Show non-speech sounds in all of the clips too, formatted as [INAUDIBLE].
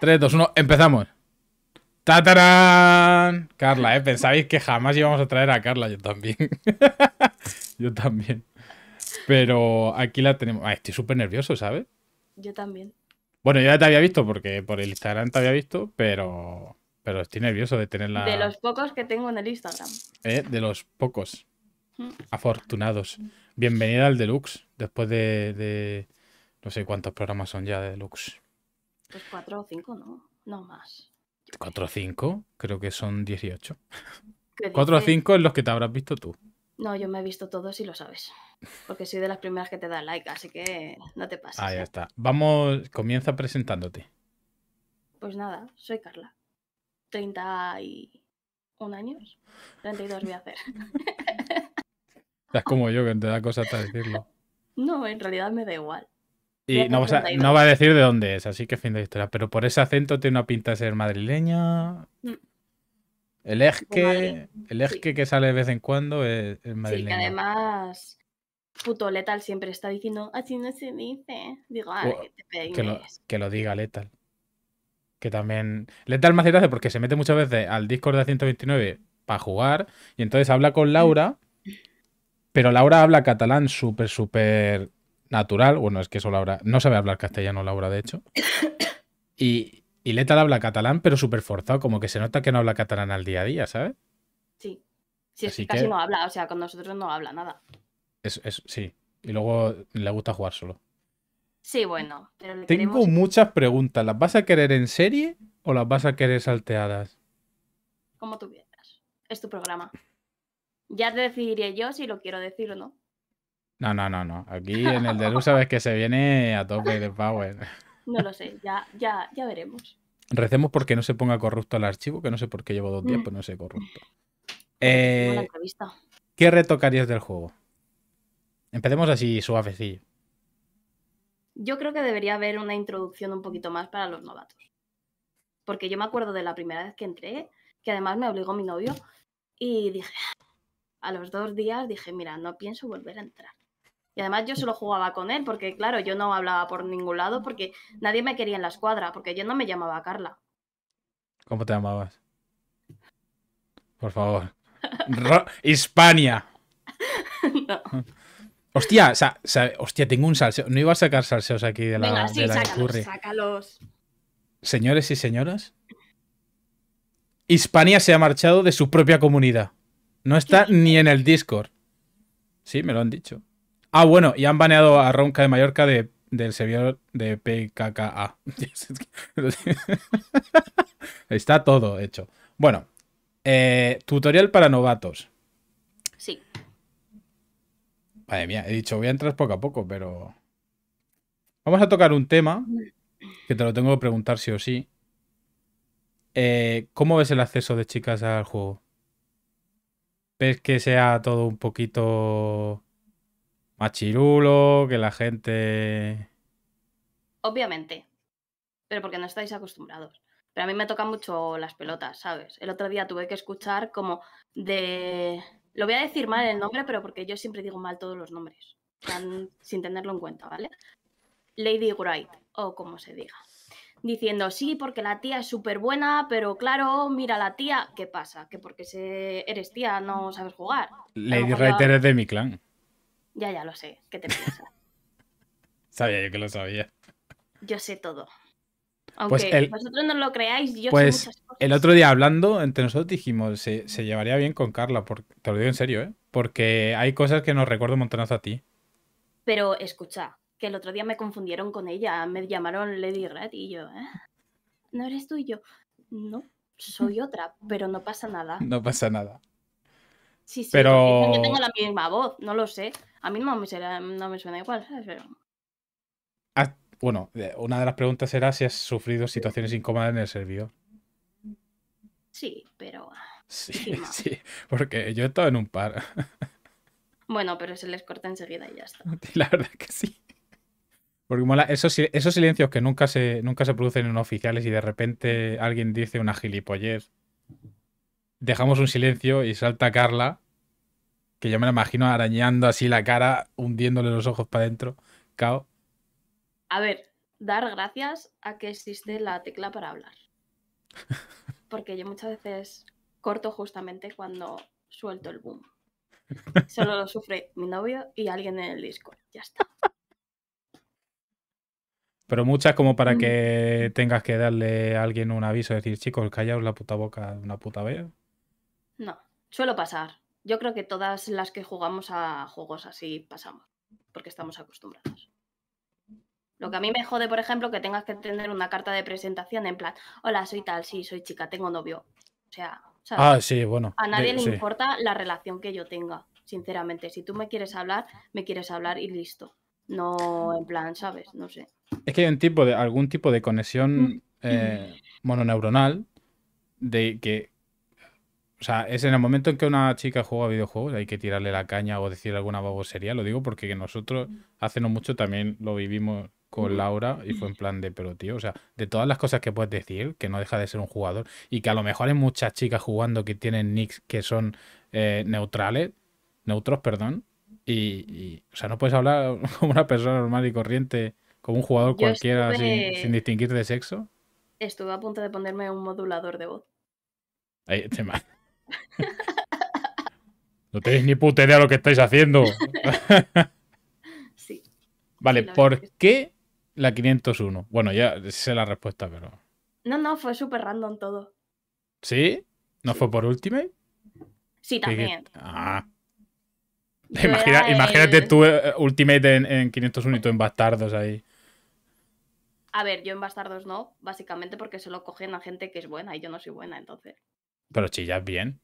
3, 2, 1, empezamos. ¡Tatarán! Carla, ¿eh? Pensabais que jamás íbamos a traer a Carla, yo también. [LAUGHS] yo también. Pero aquí la tenemos. Ah, estoy súper nervioso, ¿sabes? Yo también. Bueno, ya te había visto porque por el Instagram te había visto, pero, pero estoy nervioso de tenerla. De los pocos que tengo en el Instagram. Eh, de los pocos. Mm. Afortunados. Bienvenida al Deluxe, después de, de... No sé cuántos programas son ya de Deluxe. Pues cuatro o cinco, ¿no? No más. ¿Cuatro o cinco? Creo que son 18. [LAUGHS] Cuatro o cinco es los que te habrás visto tú. No, yo me he visto todos y lo sabes. Porque soy de las primeras que te da like, así que no te pases. Ahí ¿eh? está. Vamos, comienza presentándote. Pues nada, soy Carla. 31 años. 32 voy a hacer. [LAUGHS] Estás como yo, que te da cosa hasta decirlo. No, en realidad me da igual. Y no, va a decir de dónde es, así que fin de historia. Pero por ese acento tiene una pinta de ser madrileña. Mm. El eje, el que sale de vez en cuando es, madrileña. madrileño. Sí, que además, puto Letal siempre está diciendo, así no se dice. Digo, ah, que te Que lo, diga Letal. Que también. Letal más hace porque se mete muchas veces al Discord de 129 para jugar y entonces habla con mm. Laura. Pero Laura habla catalán súper, súper natural. Bueno, es que eso Laura no sabe hablar castellano, Laura, de hecho. Y, y Letal habla catalán, pero súper forzado, como que se nota que no habla catalán al día a día, ¿sabes? Sí. Sí, casi no habla, o sea, con nosotros no habla nada. Es, sí. Y luego le gusta jugar solo. Sí, bueno. Pero Tengo muchas preguntas. ¿Las vas a querer en serie o las vas a querer salteadas? Como tú quieras. Es tu programa. Ya te decidiré yo si lo quiero decir o no. No, no, no, no. Aquí en el de luz sabes que se viene a tope de power. No lo sé, ya, veremos. Recemos porque no se ponga corrupto el archivo, que no sé por qué llevo dos días, mm. pues no sé corrupto. Eh, ¿Qué retocarías del juego? Empecemos así suavecillo. Yo creo que debería haber una introducción un poquito más para los novatos. Porque yo me acuerdo de la primera vez que entré, que además me obligó mi novio, y dije, a los dos días dije, mira, no pienso volver a entrar además yo solo jugaba con él porque, claro, yo no hablaba por ningún lado porque nadie me quería en la escuadra, porque yo no me llamaba Carla. ¿Cómo te llamabas? Por favor. Hispania. [LAUGHS] No. Hostia, o sea, hostia, tengo un salseo. No iba a sacar salseos aquí de la, sí, sácalos, Señores y señoras, Hispania se ha marchado de su propia comunidad. No está ni en el Discord. Sí, me lo han dicho. Ah, bueno, y han baneado a Ronca de Mallorca del servidor de PKKA. [LAUGHS] [LAUGHS] Está todo hecho. Bueno, eh, tutorial para novatos. Sí. Madre mía, he dicho, voy a entrar poco a poco, pero... Vamos a tocar un tema que te lo tengo que preguntar sí o sí. Eh, ¿Cómo ves el acceso de chicas al juego? ¿Ves que sea todo un poquito Machirulo, que la gente... Obviamente, pero porque no estáis acostumbrados. Pero a mí me tocan mucho las pelotas, ¿sabes? El otro día tuve que escuchar como de... Lo voy a decir mal el nombre, pero porque yo siempre digo mal todos los nombres, sin tenerlo en cuenta, ¿vale? Lady Wright, o como se diga. Diciendo, sí, porque la tía es súper buena, pero claro, mira, la tía, ¿qué pasa? Que porque eres tía no sabes jugar. Lady Wright eres de mi clan. Ya, ya lo sé. ¿Qué te pasa? [LAUGHS] Sabía yo que lo sabía. Yo sé todo. Pues Aunque vosotros no lo creáis, yo sé pues muchas cosas. El otro día hablando entre nosotros dijimos, se, llevaría bien con Carla, te lo digo en serio, ¿eh? porque hay cosas que nos recuerdo un montonazo a ti. Pero escucha, que el otro día me confundieron con ella, me llamaron Lady Rat y yo, ¿eh? ¿No eres tú y yo? No, soy otra, pero no pasa nada. [LAUGHS] No pasa nada. Sí, sí, pero... Yo tengo la misma voz, no lo sé. A mí no me, suena igual, Bueno, eh, una de las preguntas era si has sufrido situaciones incómodas en el servidor. Sí, pero... Ah, sí, [LAUGHS] sí, porque yo he estado en un par. [LAUGHS] Bueno, pero se les corta enseguida y ya está. [LAUGHS] La verdad que sí. Porque esos, silencios que nunca se, nunca se producen en oficiales y de repente alguien dice una gilipollez dejamos un silencio y salta Carla, que yo me la imagino arañando así la cara, hundiéndole los ojos para adentro. Cao. A ver, dar gracias a que existe la tecla para hablar. Porque yo muchas veces corto justamente cuando suelto el boom. Solo lo sufre mi novio y alguien en el Discord. Ya está. Pero muchas como para mm. que tengas que darle a alguien un aviso, decir, chicos, callaos la puta boca una puta vez. No, suelo pasar. Yo creo que todas las que jugamos a juegos así pasamos, porque estamos acostumbrados. Lo que a mí me jode, por ejemplo, que tengas que tener una carta de presentación en plan, hola, soy tal, sí, soy chica, tengo novio. O sea, ah, bueno. A nadie le importa la relación que yo tenga, sinceramente. Si tú me quieres hablar, me quieres hablar y listo. No en plan, ¿sabes? No sé. Es que hay un tipo de, algún tipo de conexión mm. eh, mononeuronal de que o sea, es en el momento en que una chica juega videojuegos, hay que tirarle la caña o decir alguna babosería. Lo digo porque nosotros hace no mucho también lo vivimos con Laura y fue en plan de, pero tío, o sea, de todas las cosas que puedes decir, que no deja de ser un jugador y que a lo mejor hay muchas chicas jugando que tienen nicks que son eh, neutrales, neutros, perdón, y, o sea, no puedes hablar [LAUGHS] como una persona normal y corriente, como un jugador cualquiera, sin, distinguir de sexo. Estuve a punto de ponerme un modulador de voz. Ahí, tema. [LAUGHS] No tenéis ni puta idea de lo que estáis haciendo. [LAUGHS] Vale, ¿por qué la 501? Bueno, ya sé la respuesta, pero. No, no, fue súper random todo. ¿Sí? ¿No fue por Ultimate? Sí, también. Ah". [LAUGHS] Imagínate tú eh, Ultimate en, en 501 y tú en Bastardos ahí. A ver, yo en Bastardos no, básicamente porque solo cogen a gente que es buena y yo no soy buena, entonces. Pero chillas bien.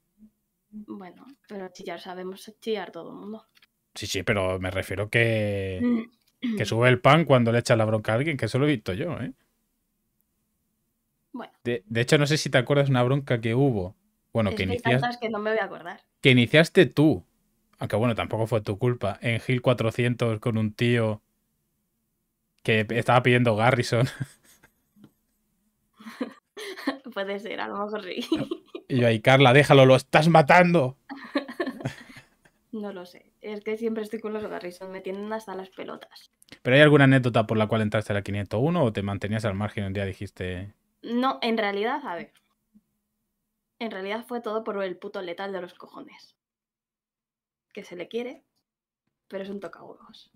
Bueno, pero chillar sabemos chillar todo el mundo. Sí, sí, pero me refiero que, que mm. [CLEARS THROAT] sube el pan cuando le echas la bronca a alguien, que eso lo he visto yo, ¿eh? Bueno. De, hecho, no sé si te acuerdas una bronca que hubo. Bueno, es que, que que no me voy a acordar. Que iniciaste tú. Aunque bueno, tampoco fue tu culpa. En Gil 400 con un tío que estaba pidiendo Garrison. [LAUGHS] Puede ser, a lo mejor sí. [LAUGHS] Y yo ahí, Carla, déjalo, lo estás matando. [LAUGHS] no lo sé. Es que siempre estoy con los Garrison, me tienen hasta las pelotas. ¿Pero hay alguna anécdota por la cual entraste a la 501 o te mantenías al margen un día dijiste... No, en realidad, a ver. En realidad fue todo por el puto letal de los cojones. Que se le quiere, pero es un tocahuegos.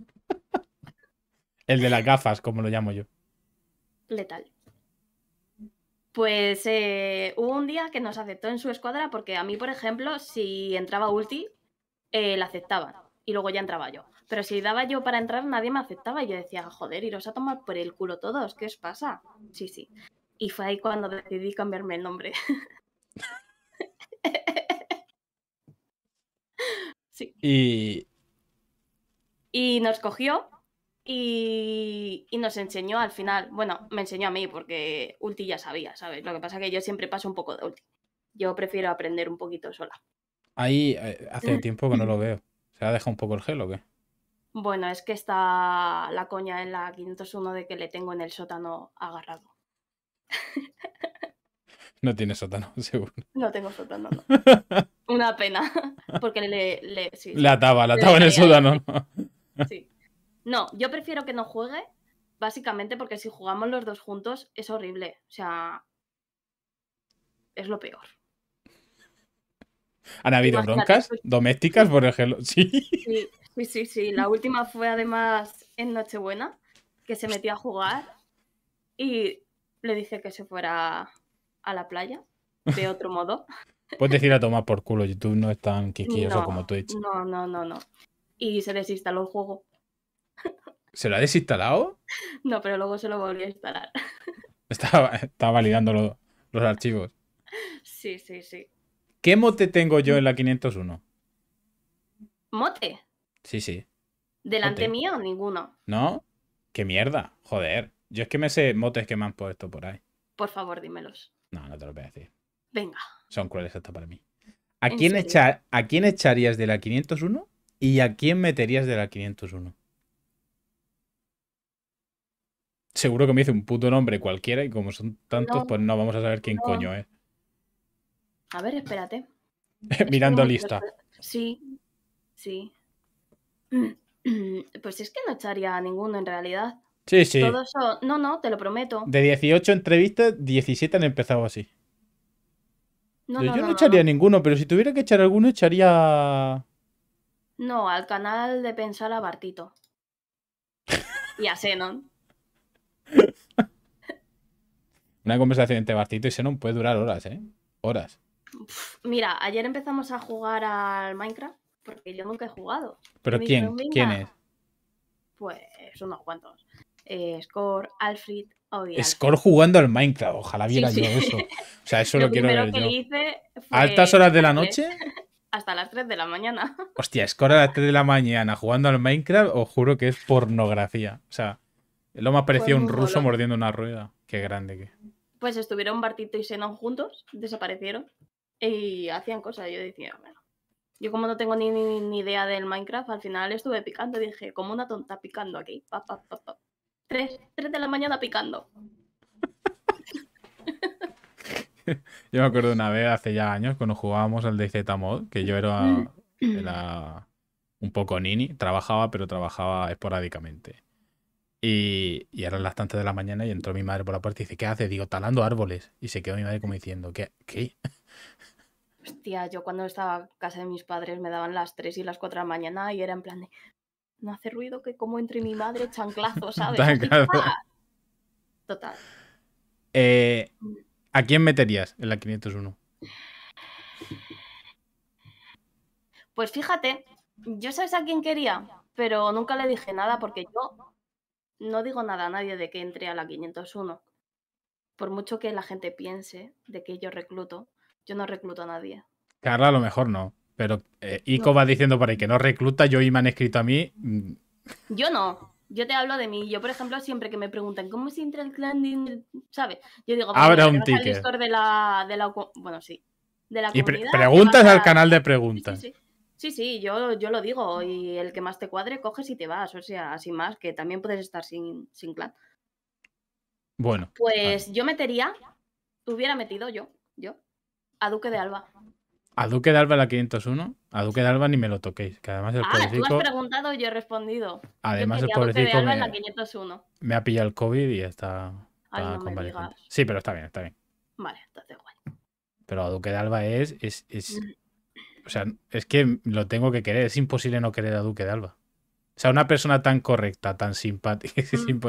[LAUGHS] el de las gafas, como lo llamo yo. Letal. Pues eh, hubo un día que nos aceptó en su escuadra porque a mí, por ejemplo, si entraba ulti, eh, la aceptaban y luego ya entraba yo. Pero si daba yo para entrar, nadie me aceptaba y yo decía, joder, iros a tomar por el culo todos, ¿qué os pasa? Sí, sí. Y fue ahí cuando decidí cambiarme el nombre. [LAUGHS] sí. Y... y nos cogió y, nos enseñó al final, bueno, me enseñó a mí porque Ulti ya sabía, ¿sabes? Lo que pasa es que yo siempre paso un poco de Ulti. Yo prefiero aprender un poquito sola. Ahí eh, hace mm. tiempo que no lo veo. ¿Se ha dejado un poco el gel o qué? Bueno, es que está la coña en la 501 de que le tengo en el sótano agarrado. [LAUGHS] No tiene sótano, [LAUGHS] seguro. No tengo sótano, [LAUGHS] Una pena. Porque le. le la ataba, la ataba en el sótano. Sí. No, yo prefiero que no juegue, básicamente porque si jugamos los dos juntos es horrible. O sea, es lo peor. ¿Han habido broncas pues, domésticas, por ejemplo? [LAUGHS] ¿Sí? sí. Sí, La última fue además en Nochebuena, que se metió a jugar y le dice que se fuera a la playa, de otro [LAUGHS] modo. Puedes decir a tomar por culo, YouTube no es tan quisquilloso como Twitch. No, no, no, no. Y se desinstaló el juego. ¿Se lo ha desinstalado? No, pero luego se lo volví a instalar. [LAUGHS] Estaba validando los archivos. Sí, sí, sí. ¿Qué mote tengo yo en la 501? ¿Mote? Sí, sí. ¿Delante mío? Ninguno. ¿No? ¡Qué mierda! Joder. Yo es que me sé motes que me han puesto por ahí. Por favor, dímelos. No, no te los voy a decir. Venga. Son crueles hasta para mí. ¿A quién, ¿A quién echarías de la 501 y a quién meterías de la 501? seguro que me dice un puto nombre cualquiera y como son tantos, pues no vamos a saber quién coño es. A ver, espérate. [LAUGHS] Mirando lista. Sí, sí. [CLEARS THROAT] Pues es que no echaría a ninguno en realidad. Sí, sí. No, no, te lo prometo. De 18 entrevistas, 17 han empezado así. yo no, echaría a ninguno, pero si tuviera que echar alguno, echaría. No, al canal de Pensar a Bartito. y a Senon Una conversación entre Bartito y Xenon puede durar horas, ¿eh? Horas. Mira, ayer empezamos a jugar al Minecraft porque yo nunca he jugado. ¿Pero quién? ¿Quién es? Pues unos cuantos. Eh, Score, Alfred, obviamente. Score jugando al Minecraft, ojalá viera yo eso. O sea, eso [LAUGHS] lo, quiero ver. yo. altas horas de la [LAUGHS] noche? Hasta las 3 de la mañana. [LAUGHS] Hostia, Score a las 3 de la mañana jugando al Minecraft, os juro que es pornografía. O sea, lo más ha pues un ruso mordiendo una rueda. Qué grande que. Pues estuvieron Bartito y Xenon juntos, desaparecieron y hacían cosas. Yo decía, Yo como no tengo ni, ni, idea del Minecraft, al final estuve picando. Dije, como una tonta picando aquí. tres, de la mañana picando. [LAUGHS] yo me acuerdo una vez hace ya años cuando jugábamos al DZ Mod, que yo era, era un poco nini, trabajaba, pero trabajaba esporádicamente. Y, eran las tantas de la mañana y entró mi madre por la puerta y dice, ¿qué hace Digo, talando árboles. Y se quedó mi madre como diciendo, ¿qué? Hostia, yo cuando estaba en casa de mis padres me daban las 3 y las 4 de la mañana y era en plan no hace ruido que como entre mi madre chanclazo, [LAUGHS] ¿sabes? Total. Eh, mm. ¿A quién meterías en la 501? Pues fíjate, yo sabes a quién quería, pero nunca le dije nada porque yo no digo nada a nadie de que entre a la 501. Por mucho que la gente piense de que yo recluto, yo no recluto a nadie. Carla, a lo mejor no. Pero eh, Ico va diciendo por ahí que no recluta, yo y me han escrito a mí. Mm. Yo no. Yo te hablo de mí. Yo, por ejemplo, siempre que me preguntan cómo se entra el clan, ¿sabes? Yo digo, habrá un ticket. De la, bueno, sí. De la y preguntas al canal de preguntas. Sí, sí, yo, yo lo digo. Y el que más te cuadre, coges y te vas. O sea, así más, que también puedes estar sin, sin clan. Bueno. Pues yo metería, hubiera metido yo, yo, a Duque de Alba. A Duque de Alba la 501. A Duque de Alba ni me lo toquéis. Que además el ah, tú has preguntado y yo he respondido. Además yo el pobrecito de Alba me... En la 501. me ha pillado el COVID y está, Ay, no me Sí, pero está bien, está bien. Vale, entonces guay. Pero a Duque de Alba es, es, es mm o sea, es que lo tengo que querer. Es imposible no querer a Duque de Alba. O sea, una persona tan correcta, tan simpática. [LAUGHS] Mm.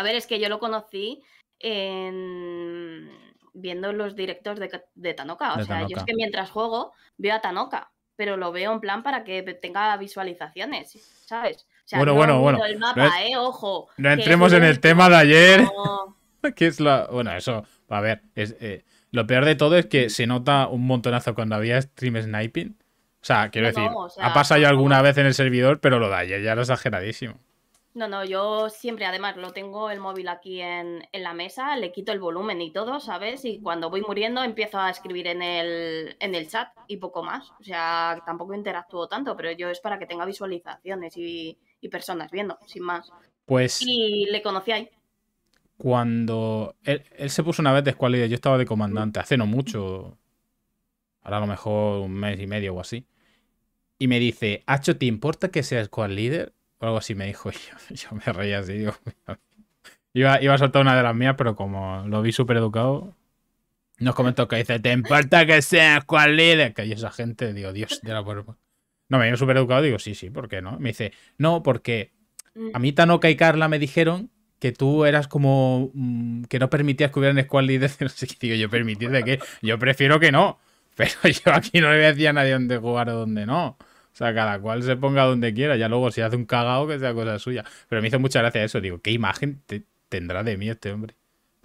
A ver, es que yo lo conocí en... viendo los directos de, Tanoka. O sea, yo es que mientras juego veo a Tanoka, pero lo veo en plan para que tenga visualizaciones, ¿sabes? O bueno, bueno, bueno. no ¿eh? ojo. No entremos en el tema de ayer. [LAUGHS] es la. Bueno, eso. A ver, es. Eh, lo peor de todo es que se nota un montonazo cuando había stream sniping. O sea, quiero decir, ha pasado alguna vez en el servidor, pero lo da ya, ya era exageradísimo. No, no, yo siempre, además, lo tengo el móvil aquí en, en, la mesa, le quito el volumen y todo, ¿sabes? Y cuando voy muriendo empiezo a escribir en el, en el chat y poco más. O sea, tampoco interactúo tanto, pero yo es para que tenga visualizaciones y, y personas viendo, sin más. Pues. Y le conocí ahí cuando él, se puso una vez de leader yo estaba de comandante hace no mucho, ahora a lo mejor un mes y medio o así, y me dice, Hacho, ¿te importa que seas squad líder? O algo así me dijo, [LAUGHS] y yo, me reía así, digo, [LAUGHS] iba, iba, a soltar una de las mías, pero como lo vi súper educado, nos comentó que dice, ¿te importa que seas squad líder? Que hay esa gente, digo, Dios, de la puerta. No, me vino súper educado, digo, sí, sí, ¿por qué no? Me dice, no, porque a mí Tanoka y Carla me dijeron que tú eras como mm, que no permitías que hubieran squad leaders. [LAUGHS] No sé qué digo yo, permitir de qué. Yo prefiero que no. [LAUGHS] Pero yo aquí no le voy a nadie dónde jugar o dónde no. O sea, cada cual se ponga donde quiera. Ya luego, si hace un cagao, que sea cosa suya. Pero me hizo mucha gracia eso. Digo, ¿qué imagen tendrá de mí este hombre?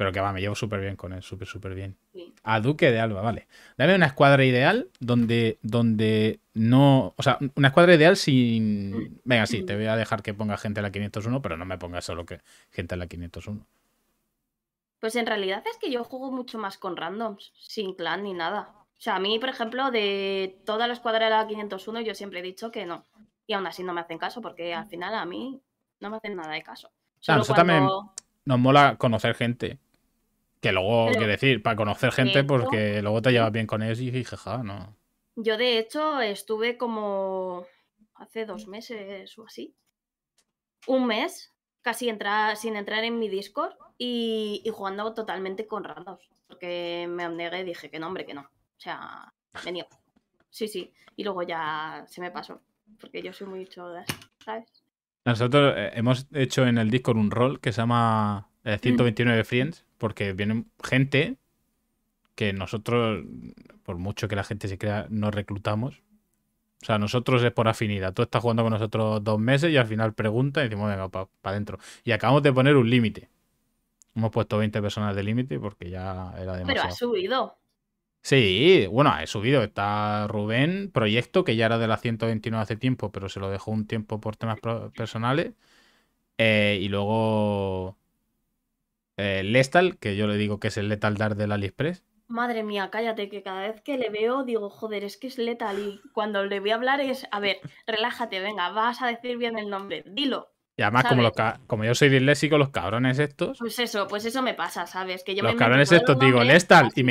Pero que va, me llevo súper bien con él, súper, súper bien. A Duque de Alba, vale. Dame una escuadra ideal donde, donde no. O sea, una escuadra ideal sin. Venga, sí, te voy a dejar que ponga gente a la 501, pero no me pongas solo que gente a la 501. Pues en realidad es que yo juego mucho más con randoms, sin clan ni nada. O sea, a mí, por ejemplo, de toda la escuadra de la 501, yo siempre he dicho que no. Y aún así no me hacen caso, porque al final a mí no me hacen nada de caso. también nos mola conocer gente que luego, qué decir, para conocer gente, porque pues luego te llevas bien con ellos y, dije jeja, ¿no? Yo, de hecho, estuve como hace dos meses o así, un mes, casi entrar sin entrar en mi Discord y, jugando totalmente con randos, porque me negué y dije que no, hombre, que no. O sea, venía. Sí, sí. Y luego ya se me pasó, porque yo soy muy chodas, ¿sabes? Nosotros eh, hemos hecho en el Discord un rol que se llama 129 eh, mm. Friends porque viene gente que nosotros, por mucho que la gente se crea, no reclutamos. O sea, nosotros es por afinidad. Tú estás jugando con nosotros dos meses y al final pregunta y decimos, venga, para adentro. y acabamos de poner un límite. Hemos puesto 20 personas de límite porque ya era demasiado. Pero ha subido. Sí, bueno, ha subido. Está Rubén, proyecto que ya era de la 129 hace tiempo, pero se lo dejó un tiempo por temas personales. Eh, y luego eh, Lestal, que yo le digo que es el Letal Dart del AliExpress. Madre mía, cállate, que cada vez que le veo digo, joder, es que es letal. Y cuando le voy a hablar es, a ver, relájate, venga, vas a decir bien el nombre, dilo. Y además, como, como yo soy disléxico, los cabrones estos. Pues eso, pues eso me pasa, ¿sabes? Que los cabrones estos digo Lestal y,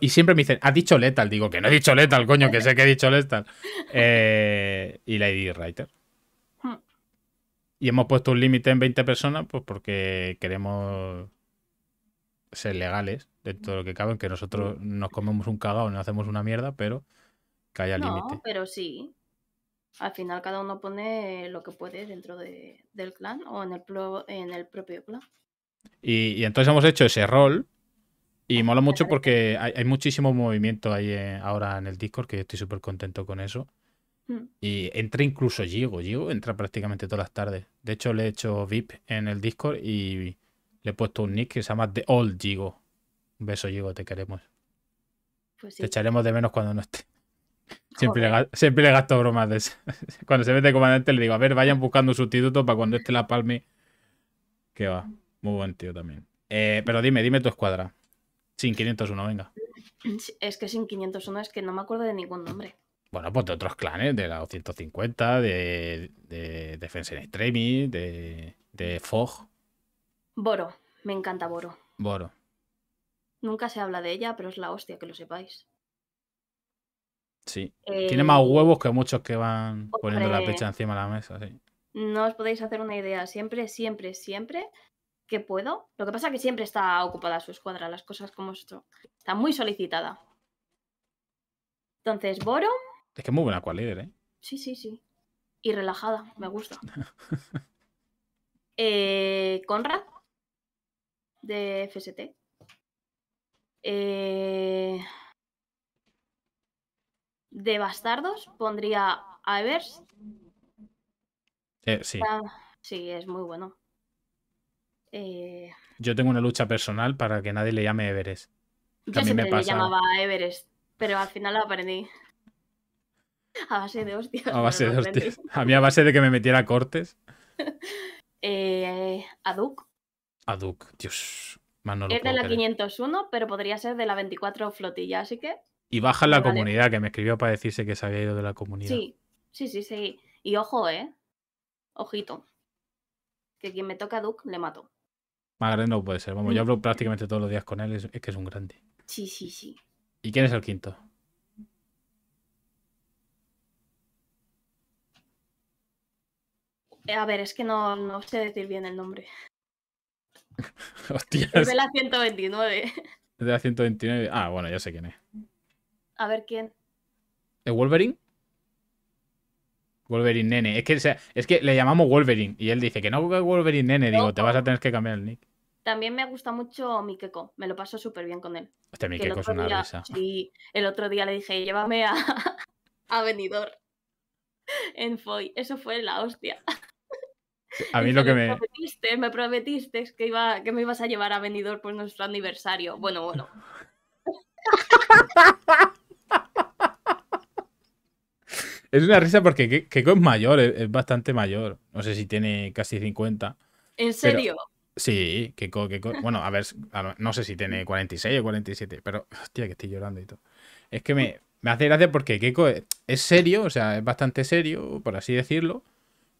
y, siempre me dicen, has dicho letal. Digo que no he dicho letal, coño, que sé que he dicho letal. [LAUGHS] Eh, y Lady Writer. Hmm. Y hemos puesto un límite en 20 personas, pues porque queremos ser legales de todo lo que caben, que nosotros mm. nos comemos un cagao, no hacemos una mierda, pero que haya no, Pero sí. Al final cada uno pone lo que puede dentro del clan o en el, en el propio clan. Y, entonces hemos hecho ese rol y ah, mola mucho porque hay, muchísimo movimiento ahí eh, ahora en el Discord, que yo estoy súper contento con eso. Mm. Y entra incluso Gigo, Gigo entra prácticamente todas las tardes. De hecho, le he hecho VIP en el Discord y le he puesto un nick que se llama The Old Gigo. Un beso, Gigo, te queremos. Pues te echaremos de menos cuando no esté. [LAUGHS] Siempre le, siempre gasto bromas de [LAUGHS] Cuando se mete comandante le digo, a ver, vayan buscando un sustituto para cuando esté la palme. Que va. Muy buen tío también. Eh, pero dime, dime tu escuadra. Sin 501, venga. Es que sin 501 es que no me acuerdo de ningún nombre. Bueno, pues de otros clanes, de la 250, de, de Defense in Extremis, de, de FOG. Boro, me encanta Boro. Boro. Nunca se habla de ella, pero es la hostia, que lo sepáis. Sí. Tiene eh, más huevos que muchos que van poniendo la pecha encima de la mesa, sí. No os podéis hacer una idea. Siempre, siempre, siempre que puedo. Lo que pasa es que siempre está ocupada su escuadra, las cosas como esto. Está muy solicitada. Entonces, Boro. Es que es muy buena cual líder, ¿eh? Sí, sí, sí. Y relajada, me gusta. [LAUGHS] eh, Conrad de FST. Eh, de bastardos pondría a Evers. Eh, sí. Ah, sí, es muy bueno. Eh, yo tengo una lucha personal para que nadie le llame Everest. Yo siempre me, llamaba Everest, pero al final lo aprendí. [LAUGHS] A base de hostias. A base de hostias. A mí a base de que me metiera cortes. [LAUGHS] a Duke. A Duke, Dios. Más no lo es de la 501, pero podría ser de la 24 flotilla, así que. Y baja en la comunidad, que me escribió para decirse que se había ido de la comunidad. Sí, sí, sí, sí. Y ojo, ¿eh? Ojito. Que quien me toca a Duke le mato. Más no puede ser. Vamos, yo mm. hablo prácticamente todos los días con él, es, que es un grande. Sí, sí, sí. ¿Y quién es el quinto? Eh, a ver, es que no, no sé decir bien el nombre. [LAUGHS] Es de la 129. Es de la 129. Ah, bueno, ya sé quién es. A ver quién. ¿El Wolverine? Wolverine nene. Es que, es que le llamamos Wolverine y él dice que no Wolverine nene. Digo, te vas a tener que cambiar el nick. También me gusta mucho Mikeko. Me lo paso súper bien con él. Hostia, Mikeko es una risa. el otro día le dije, llévame a, [LAUGHS] a Benidorm en Foy. Eso fue la hostia. A mí lo que me... Prometiste, me prometiste que, iba, que me ibas a llevar a venidor por nuestro aniversario. Bueno, bueno. es una risa porque Keiko es mayor, e-, es, bastante mayor. No sé si tiene casi 50. ¿En serio? Sí, Keko, Bueno, a ver, no sé si tiene 46 o 47, pero hostia, que estoy llorando y todo. Es que me, hace gracia porque Keiko es serio, o sea, es bastante serio, por así decirlo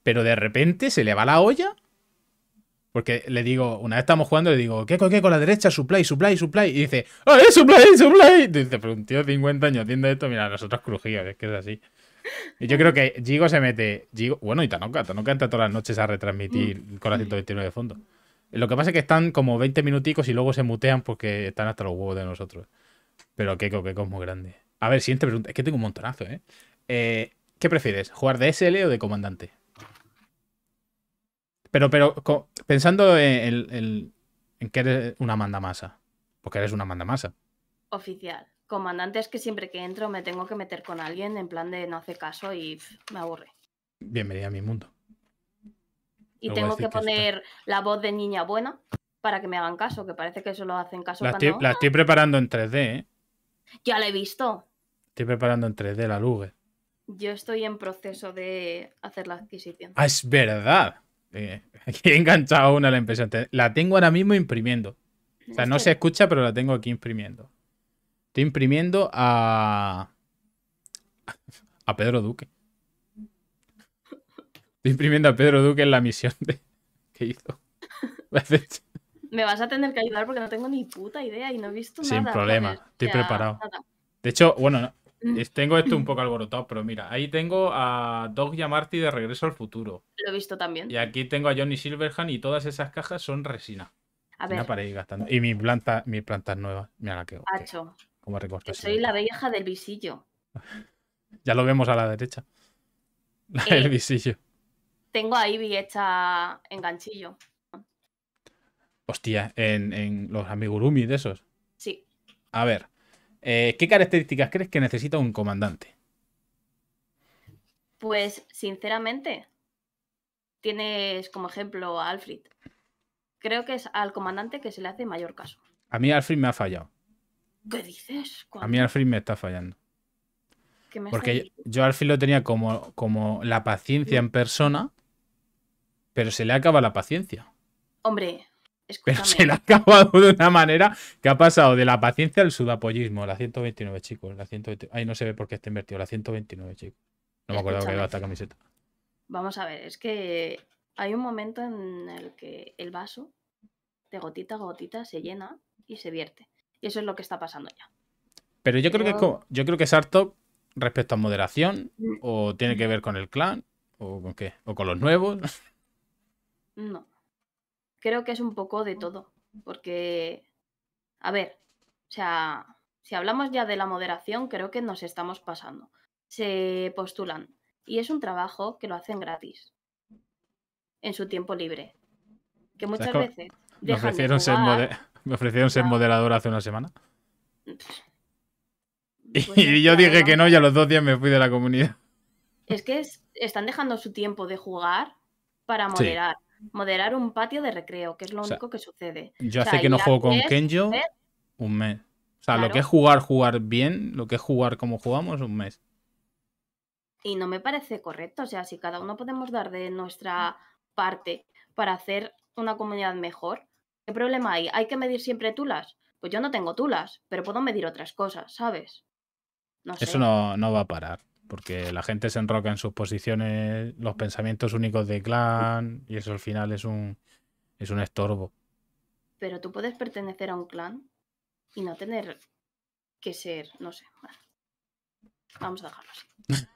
pero de repente se le va la olla. Porque le digo, una vez estamos jugando, le digo, ¿qué con Con la derecha, supply, supply, supply. Y dice, ¡ah, es eh, supply, supply! Y dice, pero un tío de 50 años haciendo esto, mira, nosotros crujidos, es que es así. Y yo creo que Gigo se mete. bueno, y Tanoka. Tanoka entra todas las noches a retransmitir mm. con la 129 mm. de fondo. Lo que pasa es que están como 20 minuticos y luego se mutean porque están hasta los huevos de nosotros. Pero Keiko, que es muy grande. A ver, siguiente pregunta. Es que tengo un montonazo, ¿eh? eh ¿Qué prefieres? ¿Jugar de SL o de comandante? Pero, pero pensando en, que eres una mandamasa. Porque eres una mandamasa. Oficial. Comandante es que siempre que entro me tengo que meter con alguien en plan de no hace caso y me aburre. Bienvenida a mi mundo. Y tengo que poner la voz de niña buena para que me hagan caso, que parece que eso lo hacen caso la Estoy, la estoy preparando en 3D, ¿eh? Ya la he visto. Estoy preparando en 3D la Luge. Yo estoy en proceso de hacer la adquisición. Ah, es verdad. Este, [LAUGHS] aquí he enganchado una la impresión. La tengo ahora mismo imprimiendo. O sea, no este. se escucha, pero la tengo aquí imprimiendo. Estoy imprimiendo a. a Pedro Duque. Estoy imprimiendo a Pedro Duque en la misión que hizo. Me vas a tener que ayudar porque no tengo ni puta idea y no he visto nada. Sin problema, estoy preparado. De hecho, bueno, no Mm. Tengo esto un poco alborotado, pero mira, ahí tengo a Doug Marty de Regreso al Futuro. Lo he visto también. Y aquí tengo a Johnny Silverhand y todas esas cajas son resina. A ver. Y mis plantas, mi plantas nuevas. Mira la Hacho. Como Soy la vieja del visillo. [LAUGHS] ya lo vemos a la derecha. Eh, El visillo. Tengo a Ivy hecha en ganchillo. Hostia, en, en los amigurumi de esos. Sí. A ver. Eh, ¿Qué características crees que necesita un comandante? Pues, sinceramente, tienes como ejemplo a Alfred. Creo que es al comandante que se le hace mayor caso. A mí Alfred me ha fallado. ¿Qué dices? A mí Alfred me está fallando. Porque yo, a Alfred lo tenía como, como la paciencia en persona, pero se le acaba la paciencia. Hombre, pero se la ha acabado de una manera que ha pasado de la paciencia al sudapollismo. La 129, chicos. La Ahí no se ve por qué está invertido. La 129, chicos. No me acuerdo que iba esta camiseta. Vamos a ver, es que hay un momento en el que el vaso de gotita a gotita se llena y se vierte. Y eso es lo que está pasando ya. Pero yo creo que yo creo que es harto respecto a moderación mm. o tiene que ver con el clan o con qué o con los nuevos. No creo que es un poco de todo, porque, a ver, o sea, si hablamos ya de la moderación, creo que nos estamos pasando. Se postulan y es un trabajo que lo hacen gratis, en su tiempo libre, que muchas veces... [LAUGHS] Me ofrecieron, ser moderador hace una semana. [LAUGHS] y pues yo dije que no y a los dos días me fui de la comunidad. Es que están dejando su tiempo de jugar para moderar moderar un patio de recreo, que es lo único que sucede. Yo hace que no juego con Kenjo un mes. O sea, lo que es jugar, jugar bien, lo que es jugar como jugamos, un mes. Y no me parece correcto. O sea, si cada uno podemos dar de nuestra parte para hacer una comunidad mejor, ¿qué problema hay? ¿Hay que medir siempre tulas? Pues yo no tengo tulas, pero puedo medir otras cosas, ¿sabes? Eso no va a parar porque la gente se enroca en sus posiciones, los pensamientos únicos de clan, y eso al final es un, es un estorbo. Pero tú puedes pertenecer a un clan y no tener que ser, no sé, vamos a dejarlo así.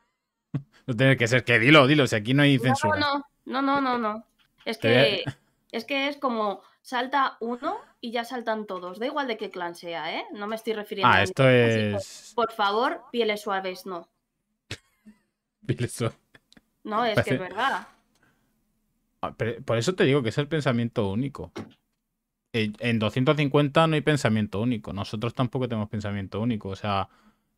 [LAUGHS] no tener que ser, que dilo, dilo, si aquí no hay censura. No, no, no, no, no. Es que, es que es como salta uno y ya saltan todos. Da igual de qué clan sea, ¿eh? No me estoy refiriendo ah, esto Es... Por favor, pieles suaves, no. No, es que es verdad. Ah, por eso te digo que es el pensamiento único. Eh, en 250 no hay pensamiento único. Nosotros tampoco tenemos pensamiento único. O sea,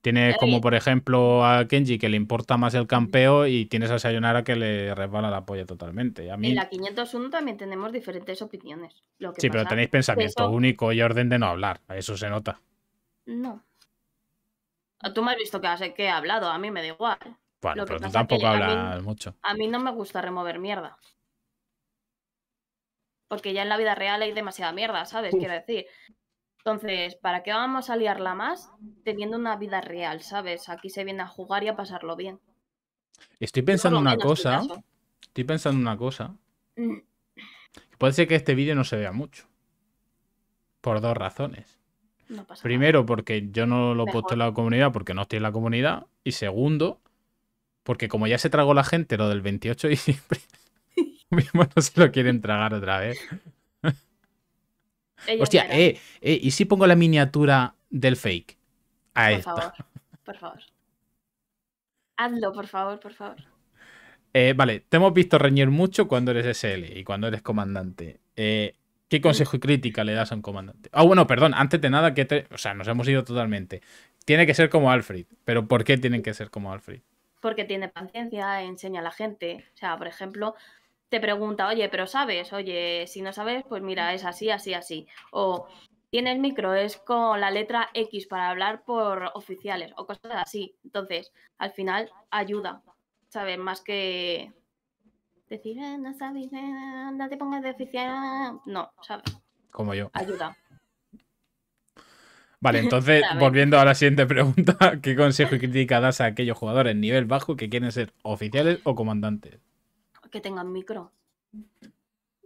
tienes como por ejemplo a Kenji que le importa más el campeo y tienes a Sayonara que le resbala la polla totalmente. a mí... En la 501 también tenemos diferentes opiniones. sí, pero tenéis pensamiento único y orden de no hablar. Eso se nota. No. Tú me has visto que, has, que he hablado. A mí me da igual. Bueno, pero tú tampoco hablas mucho. A mí no me gusta remover mierda. Porque ya en la vida real hay demasiada mierda, ¿sabes? Quiero decir. Entonces, ¿para qué vamos a liarla más teniendo una vida real, ¿sabes? Aquí se viene a jugar y a pasarlo bien. Estoy pensando una cosa. Estoy pensando una cosa. Mm. Puede ser que este vídeo no se vea mucho. Por dos razones. Primero, porque yo no lo he puesto en la comunidad porque no estoy en la comunidad. Y segundo, porque como ya se tragó la gente lo del 28 de diciembre, [LAUGHS] mismo no se lo quieren tragar otra vez. Hostia, eh, eh, ¿y si pongo la miniatura del fake? A por favor, por favor. Hazlo, por favor, por favor. Eh, vale, te hemos visto reñir mucho cuando eres SL y cuando eres comandante. Eh, ¿Qué consejo y crítica le das a un comandante? Ah, bueno, perdón, antes de nada, que o sea, nos hemos ido totalmente. Tiene que ser como Alfred, pero ¿por qué tienen que ser como Alfred? porque tiene paciencia, enseña a la gente. O sea, por ejemplo, te pregunta, oye, pero sabes, oye, si no sabes, pues mira, es así, así, así. O tienes micro, es con la letra X para hablar por oficiales o cosas así. Entonces, al final, ayuda, ¿sabes? Más que decir, eh, no sabes, eh, no te pongas de oficial. No, ¿sabes? Como yo. Ayuda. Vale, [LAUGHS] entonces, volviendo a la siguiente pregunta, [LAUGHS] ¿qué consejo y crítica das a aquellos jugadores nivel bajo que quieren ser oficiales o comandantes? Que tengan micro.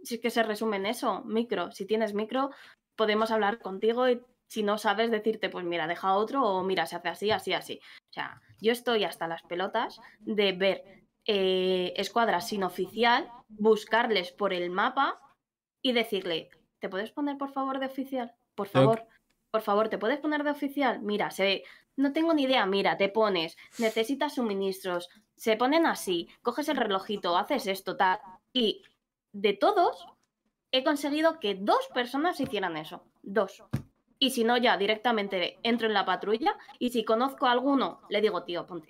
Si es que se resume en eso, micro. Si tienes micro, podemos hablar contigo y si no sabes decirte, pues mira, deja otro o mira, se hace así, así, así. O sea, yo estoy hasta las pelotas de ver eh, escuadras sin oficial, buscarles por el mapa y decirle, ¿te puedes poner por favor de oficial? Por favor por favor, ¿te puedes poner de oficial? Mira, se no tengo ni idea, mira, te pones, necesitas suministros, se ponen así, coges el relojito, haces esto, tal. Y de todos, he conseguido que dos personas hicieran eso. Dos. Y si no, ya directamente entro en la patrulla y si conozco a alguno, le digo, tío, ponte.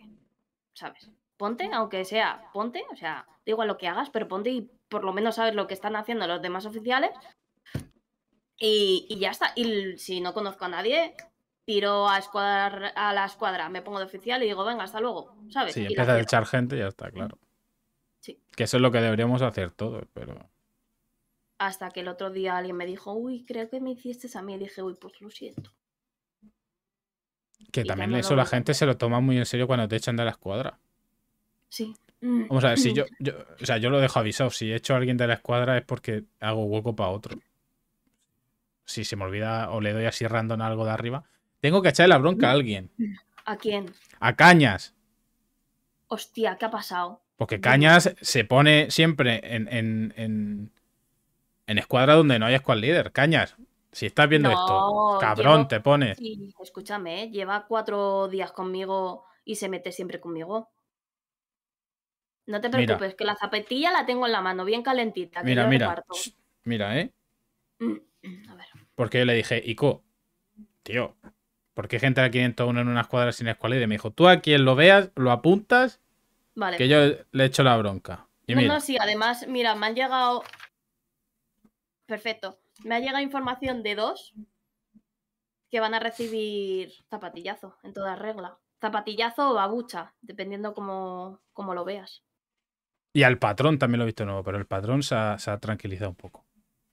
¿Sabes? Ponte, aunque sea, ponte, o sea, da igual lo que hagas, pero ponte y por lo menos sabes lo que están haciendo los demás oficiales y, ya está. Y si no conozco a nadie, tiro a, escuadra, a la escuadra, me pongo de oficial y digo, venga, hasta luego. ¿Sabes? Sí, empieza a echar gente y ya está, claro. Sí. Que eso es lo que deberíamos hacer todos, pero. Hasta que el otro día alguien me dijo, uy, creo que me hiciste a mí. Y dije, uy, pues lo siento. Que también eso la gente se lo toma muy en serio cuando te echan de la escuadra. Sí. Mm. Vamos a ver, si [LAUGHS] yo, yo, o sea, yo lo dejo avisado. Si echo a alguien de la escuadra es porque hago hueco para otro si se me olvida o le doy así random algo de arriba, tengo que echarle la bronca a alguien. ¿A quién? A Cañas. Hostia, ¿qué ha pasado? Porque Cañas se pone siempre en, en, escuadra donde no hay squad líder. Cañas, si estás viendo esto, cabrón, te pones. escúchame, ¿eh? lleva cuatro días conmigo y se mete siempre conmigo. No te preocupes, que la zapatilla la tengo en la mano, bien calentita. mira, mira. mira, ¿eh? Mm, mm, a ver. Porque yo le dije, Ico, tío, ¿por qué gente de 501 en unas cuadras sin escualidad? Y me dijo, tú a quien lo veas, lo apuntas, que yo le echo la bronca. no, no, sí, además, mira, me han llegado. Perfecto. Me ha llegado información de dos que van a recibir zapatillazo, en toda regla. Zapatillazo o babucha, dependiendo cómo, como lo veas. Y al patrón también lo he visto nuevo, pero el patrón se se ha tranquilizado un poco.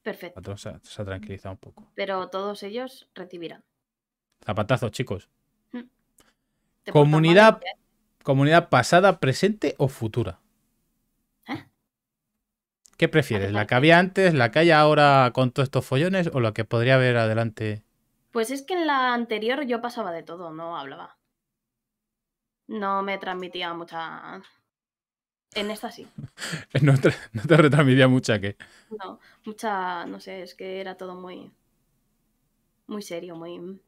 Perfecto. se, ha tranquilizado un poco. Pero todos ellos recibirán. Zapatazos, chicos. Mm. Comunidad, ¿eh? comunidad pasada, presente o futura. ¿Eh? ¿Qué prefieres? ¿La que había antes, la que hay ahora con todos estos follones o la que podría haber adelante? Pues es que en la anterior yo pasaba de todo, no hablaba. No me transmitía mucha en esta sí. [LAUGHS] no, te, no mucha que. No, mucha, no sé, es que era todo muy. Muy serio, muy.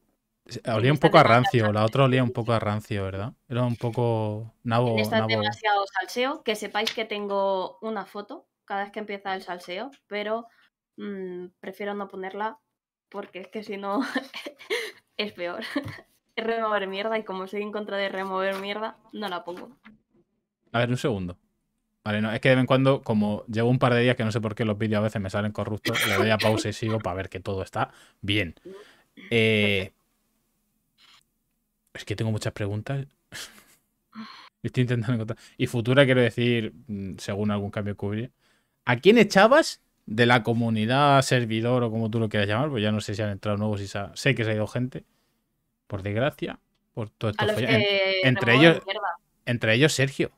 Olía un poco a rancio, la otra olía un poco a rancio, ¿verdad? Era un poco nabo. En esta demasiado salseo, que sepáis que tengo una foto cada vez que empieza el salseo, pero mm, prefiero no ponerla porque es que si no [LAUGHS] es peor. [LAUGHS] remover mierda y como soy en contra de remover mierda, no la pongo. A ver, un segundo. Vale, no, es que de vez en cuando, como llevo un par de días que no sé por qué los vídeos a veces me salen corruptos, le doy a pausa y sigo para ver que todo está bien. Eh, es que tengo muchas preguntas. [LAUGHS] Estoy intentando Y futura quiero decir, mm, según algún cambio que ¿A quién echabas de la comunidad, servidor o como tú lo quieras llamar? Pues ya no sé si han entrado nuevos y sé que se ha ido gente. Por desgracia. Por todo esto. Entre ellos, entre ellos Sergio.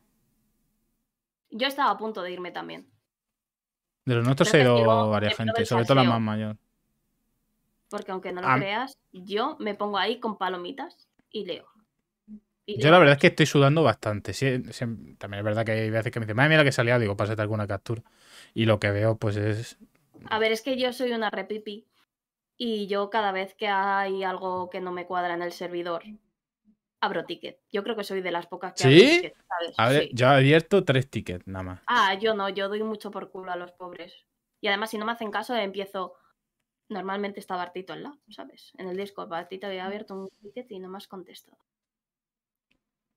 Yo estaba a punto de irme también. De los nuestros se ido varias gente, sobre todo la más mayor. Porque aunque no lo creas, yo me pongo ahí con palomitas y leo. Yo la verdad es que estoy sudando bastante. también es verdad que hay veces que me dicen, madre mía que salía, digo, pásate alguna captura. Y lo que veo pues es... A ver, es que yo soy una repipi y yo cada vez que hay algo que no me cuadra en el servidor, abro ticket. Yo creo que soy de las pocas que ¿Sí? Yo he abierto tres tickets nada más. Ah, yo no, yo doy mucho por culo a los pobres. Y además, si no me hacen caso, empiezo. Normalmente está Bartito en la, ¿sabes? En el Discord, Bartito había mm. abierto un ticket y no más contesto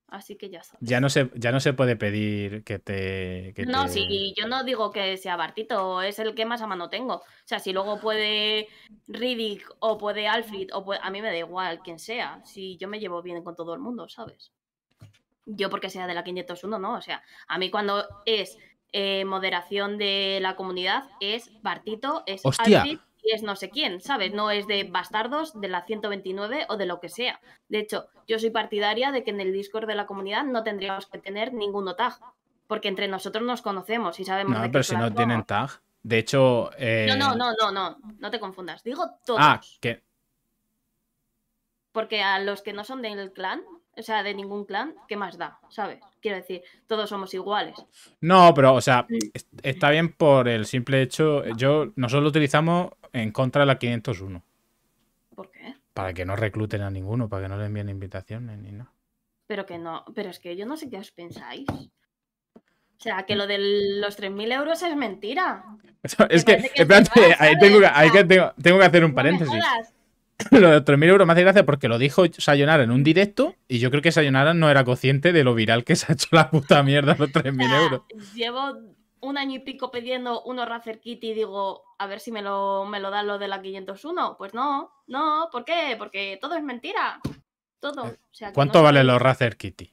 Así que ya sabes. Ya no se, ya no se puede pedir que te. no, sí, yo no digo que sea Bartito, es el que más a mano tengo. O sea, si luego puede Riddick o puede Alfred, o a mí me da igual quien sea. Si yo me llevo bien con todo el mundo, ¿sabes? Yo porque sea de la 501, no. O sea, a mí cuando es eh, moderación de la comunidad es Bartito, es Alfred y es no sé quién, ¿sabes? No es de bastardos, de la 129 o de lo que sea. De hecho, yo soy partidaria de que en el Discord de la comunidad no tendríamos que tener ningún tag, porque entre nosotros nos conocemos y sabemos. No, pero si no tienen tag. De hecho. Eh, no, no, no, no, no, no te confundas. Digo todos. Ah, ¿qué? Porque a los que no son del clan, o sea, de ningún clan, ¿qué más da? ¿Sabes? Quiero decir, todos somos iguales. No, pero, o sea, mm. está bien por el simple hecho. Yo, nosotros lo utilizamos en contra de la 501. ¿Por qué? Para que no recluten a ninguno, para que no le envíen invitaciones ni nada. Pero que no, pero es que yo no sé qué os pensáis. O sea, que mm. lo de los 3.000 euros es mentira. es que, espérate, ahí, tengo que, hacer un paréntesis. [CLEARS THROAT] lo de 3.000 euros me hace gracia porque lo dijo Sayonara en un directo y yo creo que Sayonara no era consciente de lo viral que se ha hecho la puta mierda los 3.000 euros. Llevo un año y pico pidiendo unos Razer Kitty y digo, a ver si me lo, me lo dan lo de la 501. Pues no, no, ¿por qué? Porque todo es mentira. Todo. Eh, ¿Cuánto valen los Razer Kitty?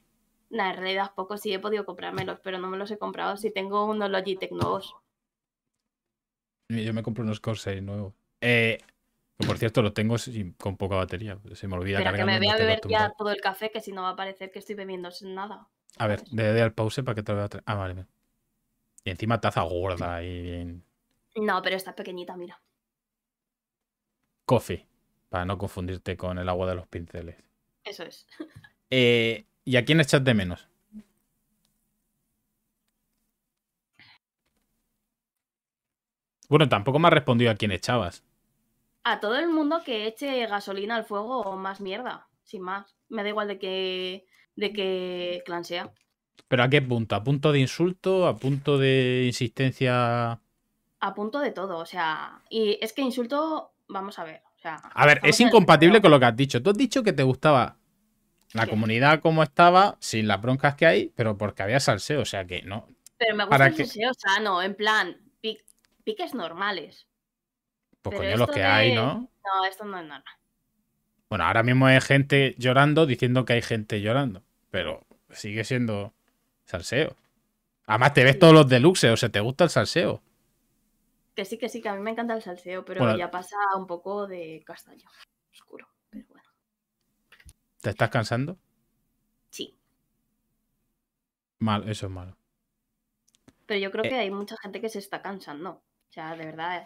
Nah, en realidad poco, sí he podido comprármelos, pero no me los he comprado. Si tengo unos Logitech nuevos. Yo me compro unos Corsair nuevos. Eh, por cierto, lo tengo con poca batería. Se me olvida cargar que me voy a beber ya todo el café, que si no va a parecer que estoy bebiendo sin nada. A ver, le al pause para que te lo vea. Ah, vale. Y encima taza gorda y No, pero está pequeñita, mira. Coffee, para no confundirte con el agua de los pinceles. Eso es. [LAUGHS] Eh, ¿Y a quién echas de menos? Bueno, tampoco me has respondido a quién echabas. A todo el mundo que eche gasolina al fuego o más mierda, sin más. Me da igual de qué de que clan sea. ¿Pero a qué punto? ¿A punto de insulto? ¿A punto de insistencia? A punto de todo, o sea. Y es que insulto, vamos a ver. a ver, es incompatible con lo que has dicho. Tú has dicho que te gustaba la comunidad como estaba, sin las broncas que hay, pero porque había salseo, o sea que no. Pero me gusta el que... salseo sano, en plan, piques normales. Pues coño, los que hay, ¿no? No, esto no es normal. Bueno, ahora mismo hay gente llorando diciendo que hay gente llorando, pero sigue siendo. Salseo. Además, te ves todos los deluxe, o sea, te gusta el salseo. Que sí, que sí, que a mí me encanta el salseo, pero ya pasa un poco de castaño oscuro, pero bueno. ¿Te estás cansando? Sí. Mal, eso es malo. Pero yo creo eh. que hay mucha gente que se está cansando. O sea, de verdad, eh.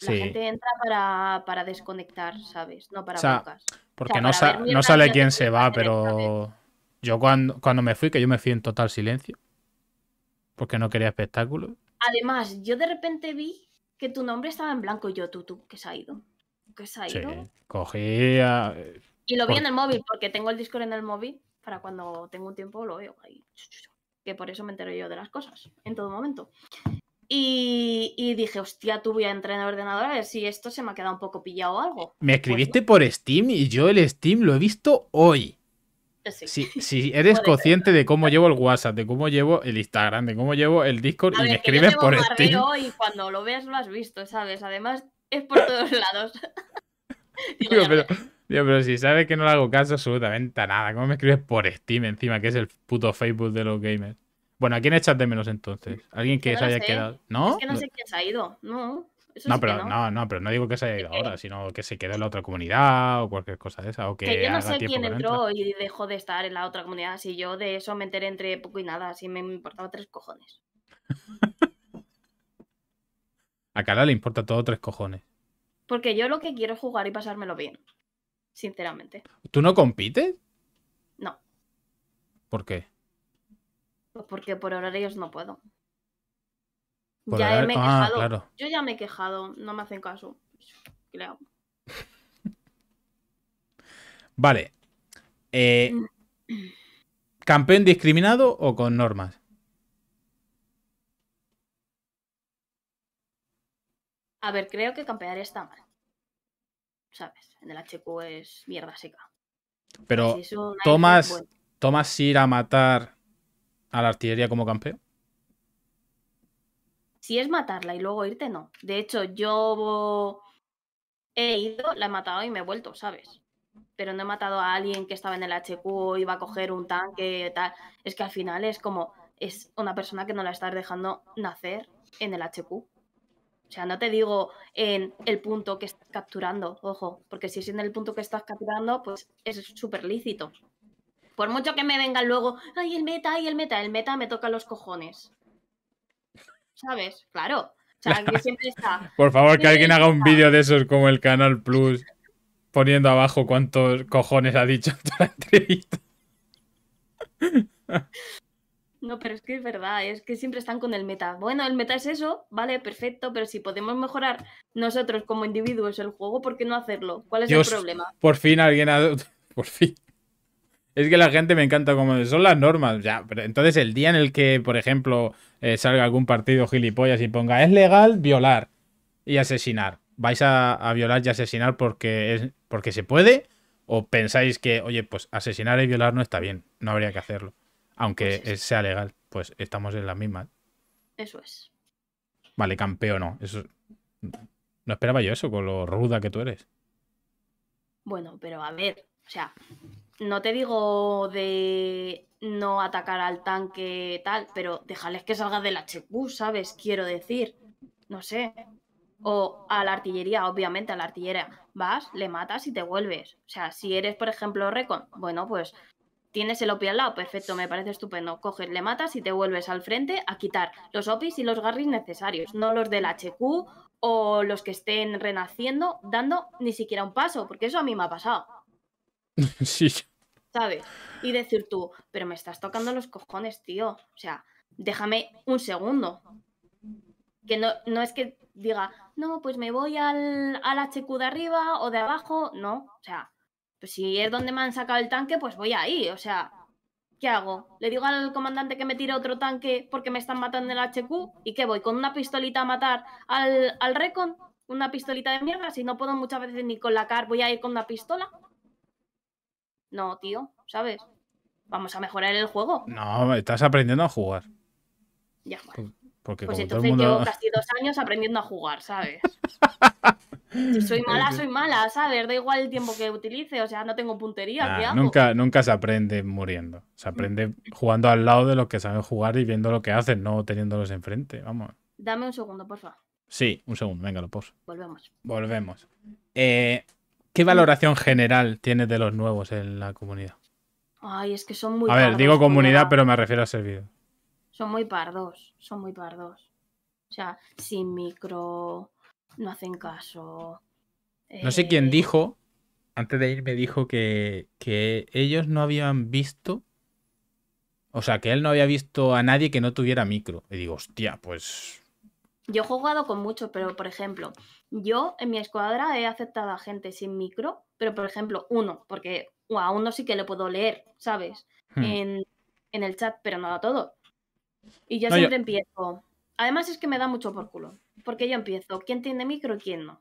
la gente entra para, desconectar, ¿sabes? No para o Porque no, sale quién se va, pero... Yo cuando, cuando me fui, que yo me fui en total silencio, porque no quería espectáculo Además, yo de repente vi que tu nombre estaba en blanco y yo, tú, tú, que se ha ido. Que se ha ido. Sí, cogía. Y lo vi en el móvil, porque tengo el Discord en el móvil, para cuando tengo tiempo lo veo ahí. Que por eso me entero yo de las cosas, en todo momento. Y, dije, hostia, tú voy a entrar en el ordenador a ver si esto se me ha quedado un poco pillado o algo. Me pues escribiste por Steam y yo el Steam lo he visto hoy. Si, [LAUGHS] eres consciente de cómo llevo el WhatsApp, de cómo llevo el Instagram, de cómo llevo el Discord y me escribes por Steam. Y cuando lo ves lo has visto, ¿sabes? Además es por todos [LAUGHS] lados. [LAUGHS] Digo, pero, si sabes que no le hago caso absolutamente a nada, ¿cómo me escribes por Steam encima, que es el puto Facebook de los gamers? Bueno, ¿a quién echas de menos entonces? ¿Alguien que se haya quedado? ¿No? Es que no sé quién se ha ido, no no, pero, no. no. pero no digo que se haya ido ahora, sino que se quede en la otra comunidad o cualquier cosa de esa. que, yo no sé quién entró y dejó de estar en la otra comunidad. Si yo de eso me enteré entre poco y nada, así me importaba tres cojones. [LAUGHS] A Carla le importa todo tres cojones. Porque yo lo que quiero es jugar y pasármelo bien. Sinceramente. ¿Tú no compites? No. ¿Por qué? Pues porque por horarios no puedo ya me he ah, Yo ya me he quejado, no me hacen caso. vale. Eh, mm. ¿Campeón discriminado o con normas? A ver, creo que campear está mal. ¿Sabes? En el HQ es mierda seca. Pero, ¿tomas, ¿tomas ir a matar a la artillería como campeón? si es matarla y luego irte, no. De hecho, yo he ido, la he matado y me he vuelto, ¿sabes? Pero no he matado a alguien que estaba en el HQ, iba a coger un tanque, tal. Es que al final es como, es una persona que no la estás dejando nacer en el HQ. O sea, no te digo en el punto que estás capturando, ojo, porque si es en el punto que estás capturando, pues es súper lícito. Por mucho que me vengan luego, ay, el meta, ay, el meta, el meta me toca los cojones. ¿sabes? Claro. [LAUGHS] Por favor, que alguien haga un vídeo de esos como el Canal Plus poniendo abajo cuántos cojones ha dicho [LAUGHS] No, pero es que es verdad, es que siempre están con el meta. Bueno, el meta es eso, vale, perfecto, pero si podemos mejorar nosotros como individuos el juego, ¿por qué no hacerlo? ¿Cuál es el problema? Por fin alguien ha... [LAUGHS] Por fin. Es que la gente me encanta como son las normas. Ya, entonces el día en el que, por ejemplo, eh, salga algún partido gilipollas y ponga es legal violar y asesinar. ¿Vais a, violar y asesinar porque es porque se puede? ¿O pensáis que, oye, pues asesinar y violar no está bien? No habría que hacerlo. Aunque pues sea legal, pues estamos en las mismas. Eso es. Vale, campeón, no. Eso... No esperaba yo eso, con lo ruda que tú eres. Bueno, pero a ver, o sea, no te digo de no atacar al tanque tal, pero déjales que salga del HQ, ¿sabes? Quiero decir, no sé. O a la artillería, obviamente, a la artillería. Vas, le matas y te vuelves. O sea, si eres, por ejemplo, Recon, bueno, pues tienes el OPI al lado, perfecto, me parece estupendo. Coges, le matas y te vuelves al frente a quitar los OPIs y los garris necesarios, no los del HQ o los que estén renaciendo, dando ni siquiera un paso, porque eso a mí me ha pasado. [LAUGHS] Sí, ¿sabes? Y decir tú, pero me estás tocando los cojones, tío. O sea, déjame un segundo. Que no, no es que diga, no, pues me voy al, HQ de arriba o de abajo. No, o sea, pues si es donde me han sacado el tanque, pues voy ahí. O sea, ¿qué hago? ¿Le digo al comandante que me tire otro tanque porque me están matando el HQ? ¿Y qué voy? ¿Con una pistolita a matar al, al Recon? ¿Una pistolita de mierda? Si no puedo muchas veces ni con la CAR, voy a ir con una pistola. No, tío, ¿sabes? Vamos a mejorar el juego. No, estás aprendiendo a jugar. Ya, bueno. Pues, porque pues entonces casi dos años aprendiendo a jugar, ¿sabes? [LAUGHS] soy mala, soy mala, ¿sabes? Da igual el tiempo que utilice, o sea, no tengo puntería, Nunca, nunca se aprende muriendo. Se aprende jugando al lado de los que saben jugar y viendo lo que hacen, no teniéndolos enfrente, vamos. Dame un segundo, por favor. Sí, un segundo, venga, lo poso. Volvemos. Volvemos. Eh, ¿Qué valoración general tienes de los nuevos en la comunidad? Ay, es que son muy. A ver, digo comunidad, pero me refiero a servidor. Son muy pardos, son muy pardos. O sea, sin micro, no hacen caso. No sé quién eh, dijo, antes de ir, me dijo que, que ellos no habían visto o sea, que él no había visto a nadie que no tuviera micro. Y digo, hostia, pues yo he jugado con muchos, pero por ejemplo, yo en mi escuadra he aceptado a gente sin micro, pero por ejemplo, uno, porque a uno sí que le puedo leer, ¿sabes? Hmm. En, el chat, pero no a todo. Y yo siempre empiezo. Además es que me da mucho por culo, porque yo empiezo, ¿quién tiene micro y quién no?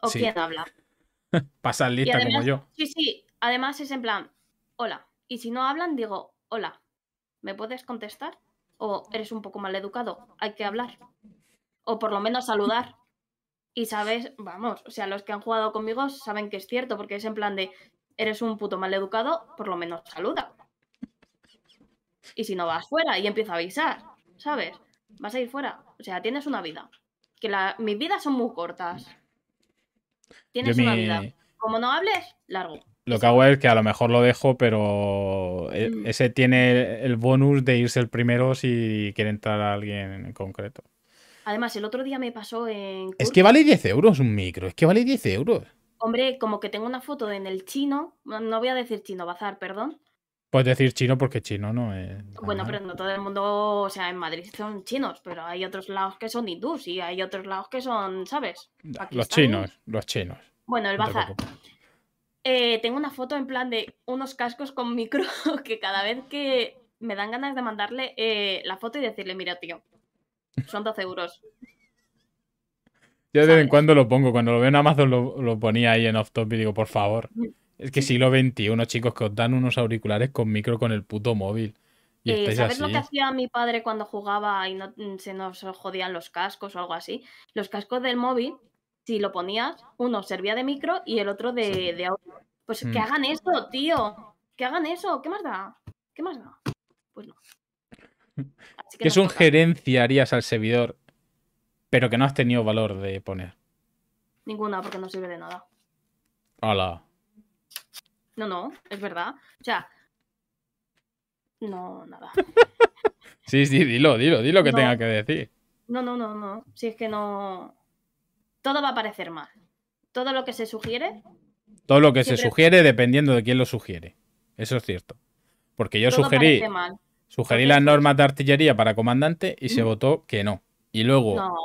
¿O quién habla? [LAUGHS] Pasar lista como yo. Sí, sí, además es en plan, hola. Y si no hablan, digo, hola, ¿me puedes contestar? ¿O eres un poco mal educado? Hay que hablar o por lo menos saludar. [LAUGHS] Y sabes, vamos, o sea, los que han jugado conmigo saben que es cierto, porque es en plan de, eres un puto educado por lo menos saluda. Y si no vas fuera y empieza a avisar, ¿sabes? Vas a ir fuera. O sea, tienes una vida. Que la... mis vidas son muy cortas. Tienes una vida. Como no hables, largo. Lo que hago es que a lo mejor lo dejo, pero eh, mm. ese tiene el bonus de irse el primero si quiere entrar a alguien en concreto. Además, el otro día me pasó en... Es que vale 10 euros un micro, es que vale 10 euros. Hombre, como que tengo una foto en el chino, no voy a decir chino, bazar, perdón. Puedes decir chino porque chino no es... Bueno, pero no todo el mundo, o sea, en Madrid son chinos, pero hay otros lados que son hindús y hay otros lados que son, ¿sabes? Los chinos, los chinos. Bueno, el bazar. Eh, tengo una foto en plan de unos cascos con micro [LAUGHS] que cada vez que me dan ganas de mandarle eh, la foto y decirle, mira, tío, son 12 euros. Yo de vez en cuando lo pongo. Cuando lo veo en Amazon lo, lo ponía ahí en off top y digo, por favor. Es que siglo XXI, chicos, que os dan unos auriculares con micro con el puto móvil. Y eh, ¿Sabes lo que hacía mi padre cuando jugaba y no, mm, se nos jodían los cascos o algo así? Los cascos del móvil, si lo ponías, uno servía de micro y el otro de, audio. Pues que mm. hagan eso, tío. Que hagan eso. ¿Qué más da? ¿Qué más da? Pues no. ¿Qué sugerencia harías al servidor, pero que no has tenido valor de poner? Ninguna, porque no sirve de nada. Hola. No, no, es verdad. O sea, no, nada. [LAUGHS] sí, sí, dilo, dilo, dilo que tenga que decir. No, no, no, no. Si es que no. Todo va a parecer mal. Todo lo que se sugiere. Todo lo que se sugiere dependiendo de quién lo sugiere. Eso es cierto. Porque yo Todo sugerí. Mal. Sugerí las normas de artillería para comandante y se mm. votó que no. Y luego. No.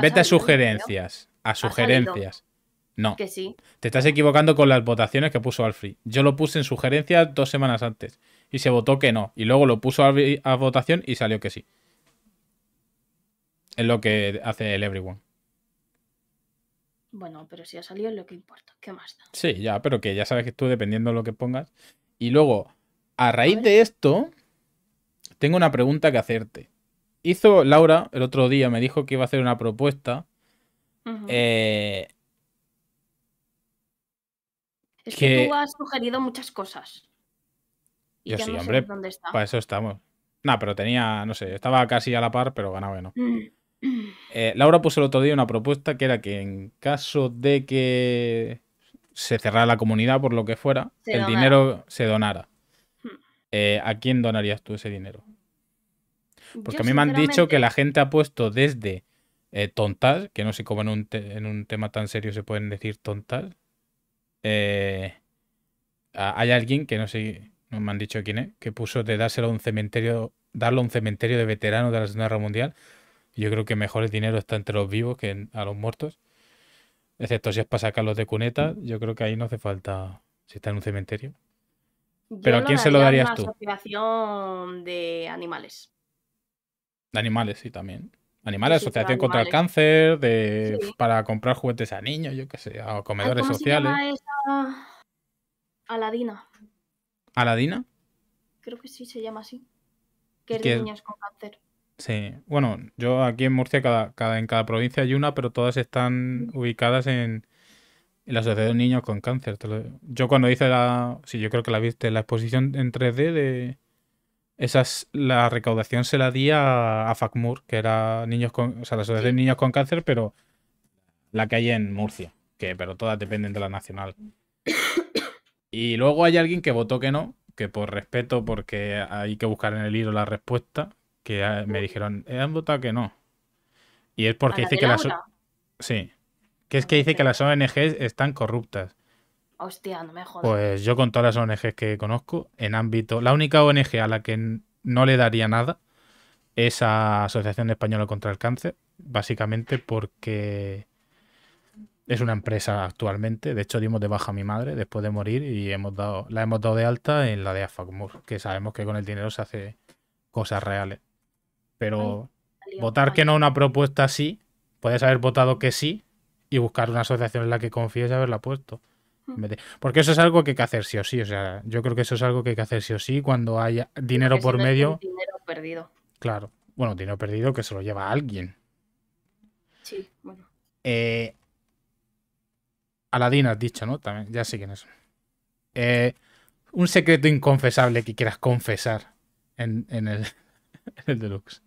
Vete a sugerencias. A sugerencias. No. Que sí. Te estás equivocando con las votaciones que puso Alfred. Yo lo puse en sugerencias dos semanas antes. Y se votó que no. Y luego lo puso a, votación y salió que sí. Es lo que hace el Everyone. Bueno, pero si ha salido es lo que importa. ¿Qué más da? Sí, ya, pero que ya sabes que tú, dependiendo de lo que pongas, y luego, a raíz de esto, tengo una pregunta que hacerte. Hizo Laura el otro día, me dijo que iba a hacer una propuesta. Eh, es que, tú has sugerido muchas cosas. yo sí, hombre. Para eso estamos. Nah, pero tenía, no sé, estaba casi a la par, pero ganaba, ¿no? Mm. Eh, Laura puso el otro día una propuesta que era que en caso de que se cerrara la comunidad por lo que fuera, el dinero se donara. Hmm. Eh, ¿A quién donarías tú ese dinero? Porque a mí me han dicho que la gente ha puesto desde eh, tontas, que no sé cómo en un, en un, tema tan serio se pueden decir tontas. Eh, hay alguien que no sé, no me han dicho quién es, que puso de dárselo a un cementerio, darlo a un cementerio de veteranos de la Segunda Guerra Mundial. Yo creo que mejor el dinero está entre los vivos que a los muertos. Excepto si es para sacarlos de cuneta, yo creo que ahí no hace falta si está en un cementerio. Pero ¿a quién se lo darías una tú? asociación de animales. De animales, sí, también. Animales, asociación contra el cáncer, de para comprar juguetes a niños, yo qué sé, a comedores ¿Cómo sociales. Se llama esa... Aladina. ¿Aladina? Creo que sí se llama así. Que es niños con cáncer. Sí, bueno, yo aquí en Murcia, cada, cada, en cada provincia hay una, pero todas están ubicadas en, la Asociación de Niños con Cáncer. Yo cuando hice la. Sí, yo creo que la viste, la exposición en 3D de. Esas, la recaudación se la di a, FACMUR, que era niños con, o sea, la Asociación de Niños con Cáncer, pero la que hay en Murcia, que pero todas dependen de la nacional. Y luego hay alguien que votó que no, que por respeto, porque hay que buscar en el hilo la respuesta, que ah, me dijeron, eh, han votado que no. Y es porque dice que las... Sí. Que es que dice que las ONGs están corruptas. Pues yo con todas las ONGs que conozco, en ámbito... La única ONG a la que no le daría nada es a Asociación Española contra el Cáncer, básicamente porque es una empresa actualmente. De hecho, dimos de baja a mi madre después de morir y hemos dado, la hemos dado de alta en la de AFACMUR, que sabemos que con el dinero se hace cosas reales. Pero votar que no una propuesta sí, puedes haber votado que sí y buscar una asociación en la que confíes y haberla puesto. Mm. Porque eso es algo que hay que hacer sí o sí. O sea, yo creo que eso es algo que hay que hacer sí o sí cuando haya dinero por medio. Dinero perdido. Claro. Bueno, dinero perdido que se lo lleva a alguien. Sí, bueno. Eh, Aladín has dicho, ¿no? También, ya sé quién es. Eh, un secreto inconfesable que quieras confesar en [LAUGHS] el deluxe.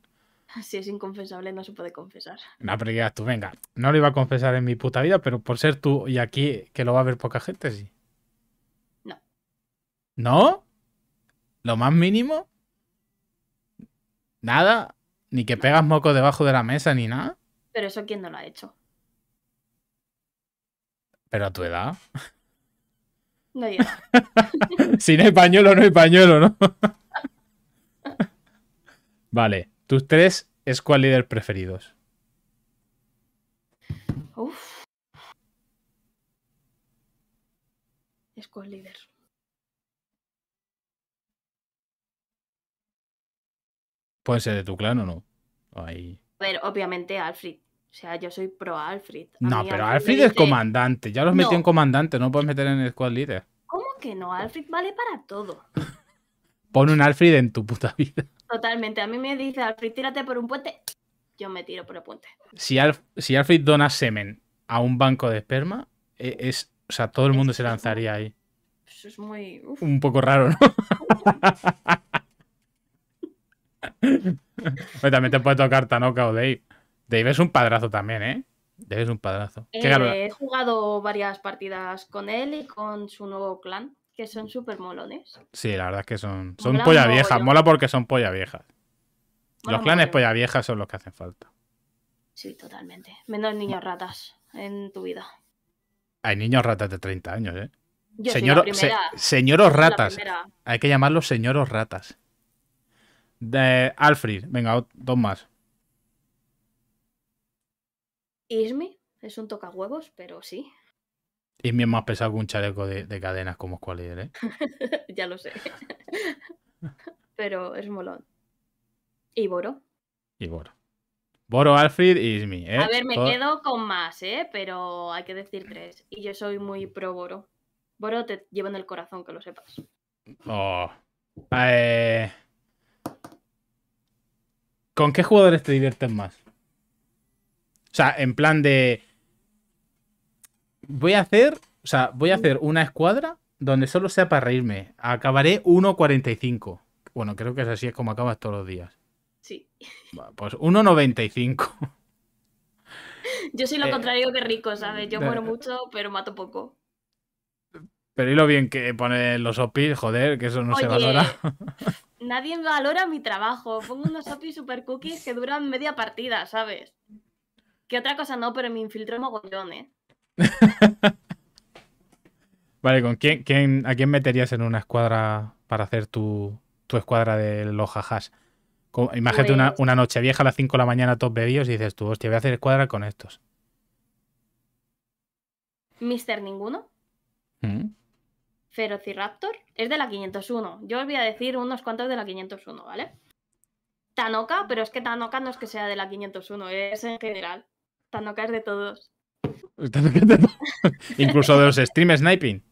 Si es inconfesable, no se puede confesar. No, pero ya tú, venga. No lo iba a confesar en mi puta vida, pero por ser tú y aquí que lo va a ver poca gente, sí. No. ¿No? ¿Lo más mínimo? ¿Nada? ¿Ni que pegas moco debajo de la mesa ni nada? Pero eso, ¿quién no lo ha hecho? Pero a tu edad. No llega. [LAUGHS] si no hay pañuelo, no hay pañuelo, ¿no? [LAUGHS] vale. Tus tres squad líder preferidos. Uf. Squad leader. Puede ser de tu clan o no. Ahí. A ver, obviamente Alfred. O sea, yo soy pro Alfred. no, pero Alfred, es comandante. Ya los metí en comandante, no puedes meter en el squad líder. ¿Cómo que no? Alfred vale para todo. Pon un Alfred en tu puta vida. Totalmente. A mí me dice Alfred, tírate por un puente. Yo me tiro por el puente. Si, si Alfred dona semen a un banco de esperma, e, es, o sea, todo el mundo se lanzaría ahí. Eso es muy. Un poco raro, ¿no? [LAUGHS] también te puede tocar Tanoca o Dave. Dave es un padrazo también, ¿eh? Dave es un padrazo. Eh, he jugado varias partidas con él y con su nuevo clan son súper molones. Sí, la verdad es que son, son polla vieja. Mola porque son polla viejas. los clanes polla viejas son los que hacen falta. Sí, totalmente. Menos niños ratas en tu vida. Hay niños ratas de 30 años, ¿eh? señoros ratas. Hay que llamarlos señoros ratas. De Alfred, venga, dos más. Ismi es un toca huevos, pero sí. Y es más pesado que un chaleco de, cadenas como Squalier, ¿eh? [LAUGHS] ya lo sé. [LAUGHS] Pero es molón. Y Boro. Y Boro. Boro, Alfred y Ismi, ¿eh? A ver, me quedo con más, ¿eh? Pero hay que decir tres. Y yo soy muy pro Boro. Boro te lleva en el corazón, que lo sepas. Oh. Eh, ¿Con qué jugadores te diviertes más? O sea, en plan de voy a hacer, o sea, voy a mm. hacer una escuadra donde solo sea para reírme. Acabaré 1.45. Bueno, creo que es así es como acabas todos los días. Sí. Pues 1.95. [LAUGHS] Yo soy lo eh, contrario que rico, ¿sabes? Yo muero mucho, pero mato poco. Pero y lo bien que pone los opis, joder, que eso no se valora. [LAUGHS] Nadie valora mi trabajo. Pongo unos opis super cookies que duran media partida, ¿sabes? Que otra cosa no, pero me infiltró mogollón, ¿eh? [LAUGHS] vale, ¿con quién, a quién meterías en una escuadra para hacer tu, escuadra de los jajás? imagínate pues una, noche vieja a las 5 de la mañana, todos bebidos, y dices tú, hostia, voy a hacer escuadra con estos. Mister Ninguno. Mm. Ferociraptor. Es de la 501. Yo os voy a decir unos cuantos de la 501, ¿vale? Tanoka, pero es que Tanoka no es que sea de la 501, es en general. Tanoka es de todos. [LAUGHS] Incluso de los stream sniping.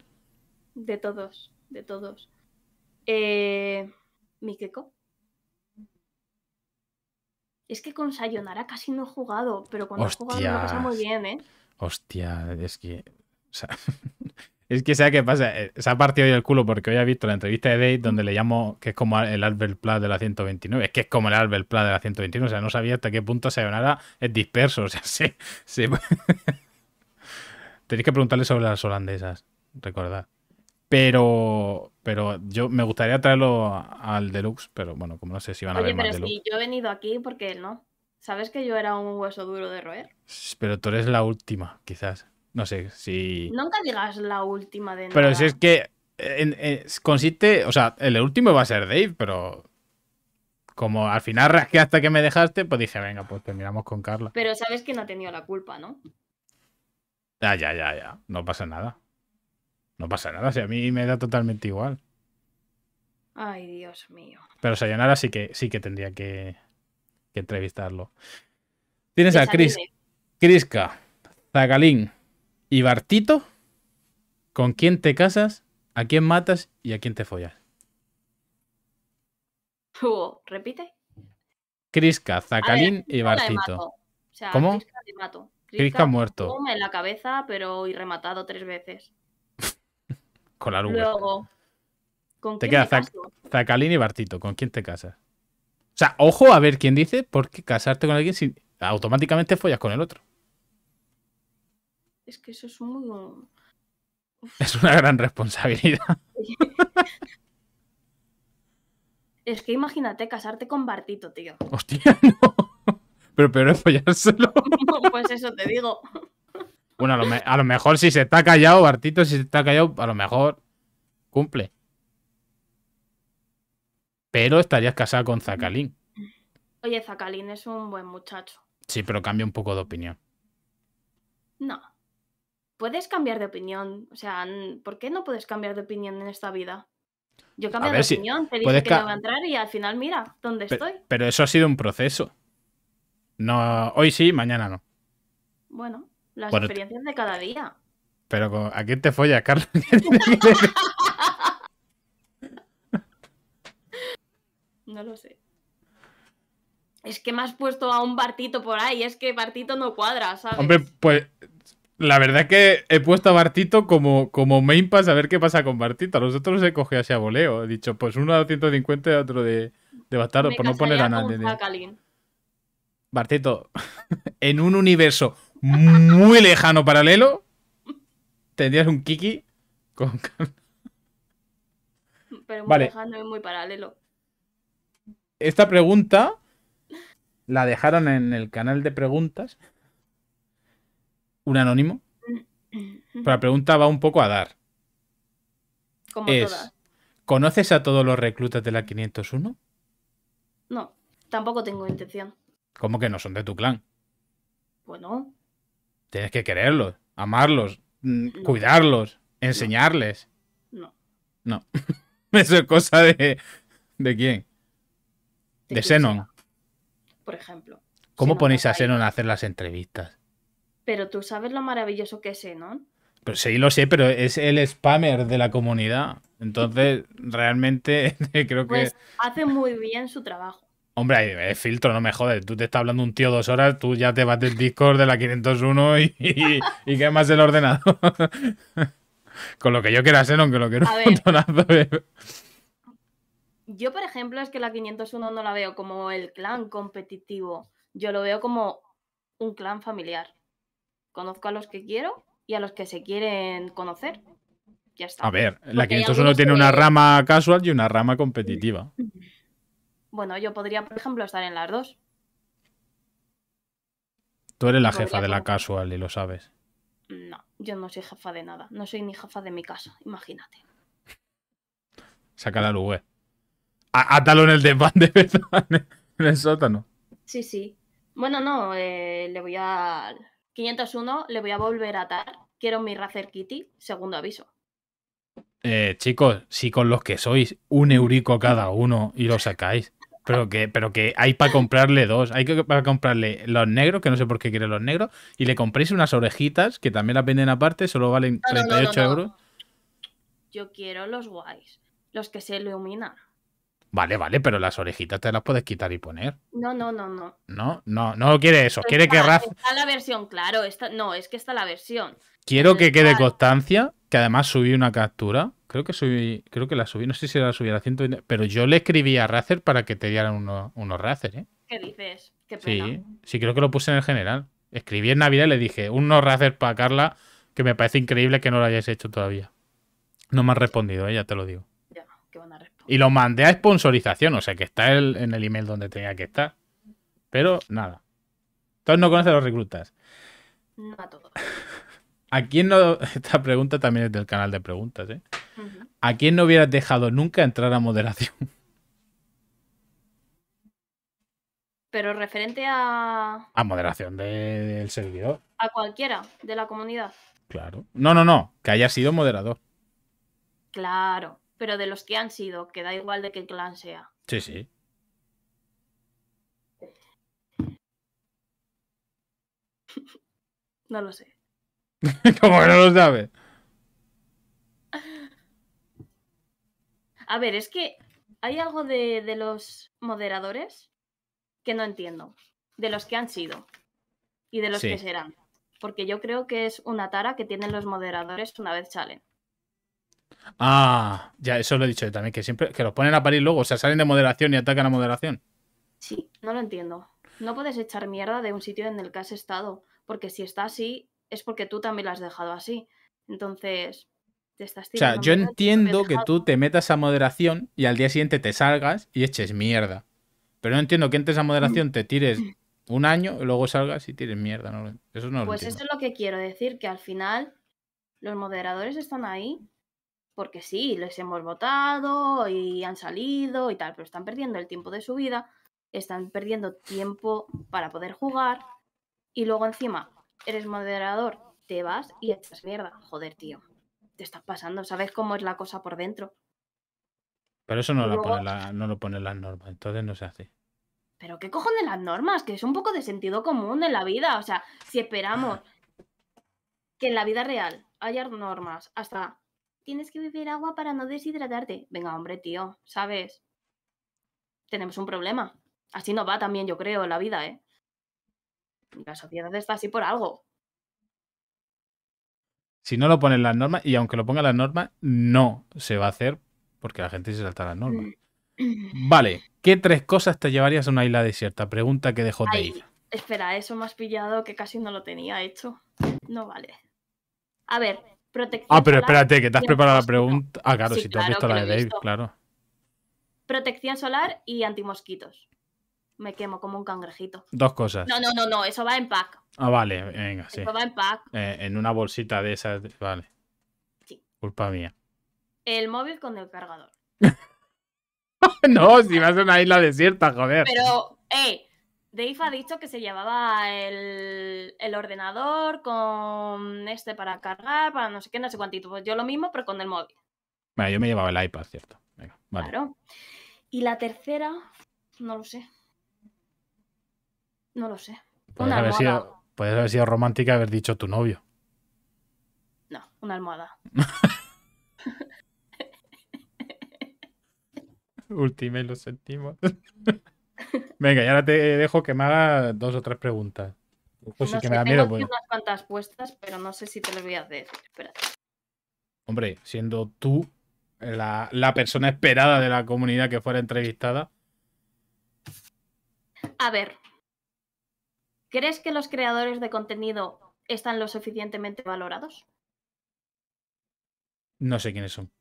De todos, de todos. Eh, Mikeko. Es que con Sayonara casi no he jugado, pero cuando he jugado me pasa muy bien, ¿eh? Hostia, es que. sea, [LAUGHS] es que, sea que pasa? Eh, se ha partido hoy el culo porque hoy ha visto la entrevista de Dave donde le llamo que es como el Albert pla de la 129. Es que es como el Albert pla de la 129. O sea, no sabía hasta qué punto Sayonara es disperso. O sea, sí sí Tenéis que preguntarle sobre las holandesas, recordad. Pero, pero yo me gustaría traerlo al deluxe, pero bueno, como no sé si van a Oye, pero yo he venido aquí porque no. ¿Sabes que yo era un hueso duro de roer? Pero tú eres la última, quizás. No sé si. Nunca digas la última de. nada. Pero si es que consiste, o sea, el último va a ser Dave, pero como al final hasta que me dejaste, pues dije, venga, pues terminamos con Carla. Pero sabes que no ha tenido la culpa, ¿no? Ya, ah, ya, ya, ya. No pasa nada. No pasa nada, si a mí me da totalmente igual. Ay, Dios mío. Pero Sayonara sí que, sí que tendría que, entrevistarlo. Tienes a Chris, Crisca, Zagalín y Bartito. ¿Con quién te casas? ¿A quién matas y a quién te follas? repite. Crisca, Zacalín y Bartito. O sea, ¿Cómo? Mato. Crisca ha muerto. En la cabeza, pero y rematado tres veces. [LAUGHS] con la luna. Luego. ¿con te queda Zacalín y Bartito. ¿Con quién te casas? O sea, ojo a ver quién dice, porque casarte con alguien si automáticamente follas con el otro. Es que eso es muy. [LAUGHS] Es una gran responsabilidad. [LAUGHS] es que imagínate casarte con Bartito, tío. Hostia, no. Pero peor es follárselo. [LAUGHS] pues eso te digo. Bueno, a lo, mejor si se está callado, Bartito, si se está callado, a lo mejor cumple. Pero estarías casada con Zacalín. Oye, Zacalín es un buen muchacho. Sí, pero cambia un poco de opinión. No. Puedes cambiar de opinión. O sea, ¿por qué no puedes cambiar de opinión en esta vida? Yo cambio de opinión, te dije que no iba entrar y al final mira dónde estoy. Pero eso ha sido un proceso. No, hoy sí, mañana no. Bueno, las experiencias de cada día. Pero ¿a quién te follas, Carlos? [LAUGHS] [LAUGHS] no lo sé. Es que me has puesto a un Bartito por ahí, es que Bartito no cuadra, ¿sabes? Hombre, pues la verdad que he puesto a Bartito como, como main pass a ver qué pasa con Bartito. A los otros he cogido así a voleo. He dicho, pues uno de 150 y otro de, de bastardo, por no poner a nadie. Bartito, [LAUGHS] en un universo muy lejano paralelo, tendrías un Kiki con... [LAUGHS] Pero muy lejano y muy paralelo. Esta pregunta la dejaron en el canal de preguntas. Un anónimo. Mm-hmm. Pero la pregunta va un poco a dar. Como es, ¿Conoces a todos los reclutas de la 501? No, tampoco tengo intención. ¿Cómo que no son de tu clan? Bueno. Tienes que quererlos, amarlos, mm, cuidarlos, enseñarles. No. No. [LAUGHS] Eso es cosa de. ¿De quién? De, Senon. Por ejemplo. ¿Cómo ponéis a Xenon a hacer las entrevistas? Pero tú sabes lo maravilloso que es Xenon. Pues sí, lo sé, pero es el spammer de la comunidad. Entonces, realmente [LAUGHS] creo que. Pues hace muy bien su trabajo. Hombre, es eh, filtro, no me jodes. Tú te estás hablando un tío dos horas, tú ya te vas del Discord de la 501 y, y, quemas el ordenador. [LAUGHS] Con lo que yo quiera hacer, aunque lo quiero un Yo, por ejemplo, es que la 501 no la veo como el clan competitivo. Yo lo veo como un clan familiar. Conozco a los que quiero y a los que se quieren conocer. Ya está. A ver, la 501 tiene una rama casual y una rama competitiva. [LAUGHS] Bueno, yo podría, por ejemplo, estar en las dos. Tú eres la jefa de la casual y lo sabes. No, yo no soy jefa de nada. No soy ni jefa de mi casa, imagínate. Saca la web. Átalo en el desván de vez [LAUGHS] en el sótano. Sí, sí. Bueno, no, eh, le voy a... 501, le voy a volver a atar. Quiero mi Razer Kitty, segundo aviso. Eh, chicos, si con los que sois un eurico cada uno y lo [LAUGHS] sacáis, pero que, hay para comprarle dos. Hay que para comprarle los negros, que no sé por qué quiere los negros, y le compréis unas orejitas, que también las venden aparte, solo valen 38 euros. Yo quiero los guays, los que se iluminan. Vale, vale, pero las orejitas te las puedes quitar y poner. No, no, no, no. No, no, no quiere eso. Pues quiere que Rafa. Está la versión, claro. No, es que está la versión. Quiero que quede constancia, que además subí una captura. Creo que subí, creo que la subí, no sé si la subí a la 120, pero yo le escribí a Razer para que te dieran unos, unos Razer, ¿eh? ¿Qué dices? Sí, sí, creo que lo puse en el general. Escribí en Navidad y le dije, unos Razer para Carla, que me parece increíble que no lo hayáis hecho todavía. No me ha respondido, ella ¿eh? te lo digo. Ya, Y lo mandé a sponsorización, o sea que está en el email donde tenía que estar. Pero nada. Todos no conocen a los reclutas. No a todos. ¿A quién no... [LAUGHS] Esta pregunta también es del canal de preguntas, ¿eh? ¿A quién no hubieras dejado nunca entrar a moderación? [LAUGHS] Pero referente a... A moderación del servidor. A cualquiera de la comunidad. Claro. No, no, no. Que haya sido moderador. Claro. Pero de los que han sido, que da igual de qué clan sea. Sí, sí. [LAUGHS] No lo sé. [LAUGHS] Como que no lo sabe. A ver, es que hay algo de, los moderadores que no entiendo. De los que han sido y de los que serán. Porque yo creo que es una tara que tienen los moderadores una vez salen. Ah, ya, eso lo he dicho yo también, que siempre que los ponen a parir luego, o sea, salen de moderación y atacan a moderación. Sí, no lo entiendo. No puedes echar mierda de un sitio en el que has estado, porque si está así, es porque tú también la has dejado así. Entonces, te estás O sea, yo entiendo que tú te metas a moderación y al día siguiente te salgas y eches mierda. Pero no entiendo que entres a moderación, te tires mm. [LAUGHS] un año, y luego salgas y tires mierda. No, eso no pues eso es lo que quiero decir, que al final los moderadores están ahí porque sí, les hemos votado y han salido y tal, pero están perdiendo el tiempo de su vida, están perdiendo tiempo para poder jugar y luego encima eres moderador, te vas y estás mierda. Joder, tío. Te estás pasando. ¿Sabes cómo es la cosa por dentro? Pero eso no, lo pone la, no lo ponen las normas, entonces no se hace. Pero qué cojones las normas, que es un poco de sentido común en la vida. O sea, si esperamos [LAUGHS] que en la vida real haya normas, hasta tienes que beber agua para no deshidratarte. Venga, hombre, tío, ¿sabes? Tenemos un problema. Así nos va también, yo creo, en la vida, ¿eh? la sociedad está así por algo. Si no lo ponen las normas, y aunque lo pongan las normas, no se va a hacer porque la gente se salta las normas. Mm. Vale, ¿qué tres cosas te llevarías a una isla desierta? Pregunta que dejó de Espera, eso me has pillado que casi no lo tenía hecho. No vale. A ver, protección. Ah, pero espérate, que te has preparado la pregunta. Ah, claro, si tú has visto la de Dave, claro. Protección solar y antimosquitos me quemo como un cangrejito. Dos cosas. No, no, no, no, eso va en pack. Ah, vale, venga, sí. Eso va en pack. Eh, en una bolsita de esas, vale. Sí. Culpa mía. El móvil con el cargador. [LAUGHS] no, si vas a una isla desierta, joder. Pero, eh, Dave ha dicho que se llevaba el, ordenador con este para cargar, para no sé qué, no sé cuántito. Pues yo lo mismo, pero con el móvil. Bueno, yo me llevaba el iPad, ¿cierto? Venga, vale. Claro. Y la tercera, no lo sé. No lo sé. Puedes haber, sido, sido romántica haber dicho tu novio. No, una almohada. y [LAUGHS] lo sentimos. [LAUGHS] Venga, y ahora te dejo que me haga dos o tres preguntas. Pues sí que me da miedo. Tengo pues. unas cuantas puestas, pero no sé si te las voy a hacer. Hombre, siendo tú la persona esperada de la comunidad que fuera entrevistada. A ver, ¿Crees que los creadores de contenido están lo suficientemente valorados? No sé quiénes son.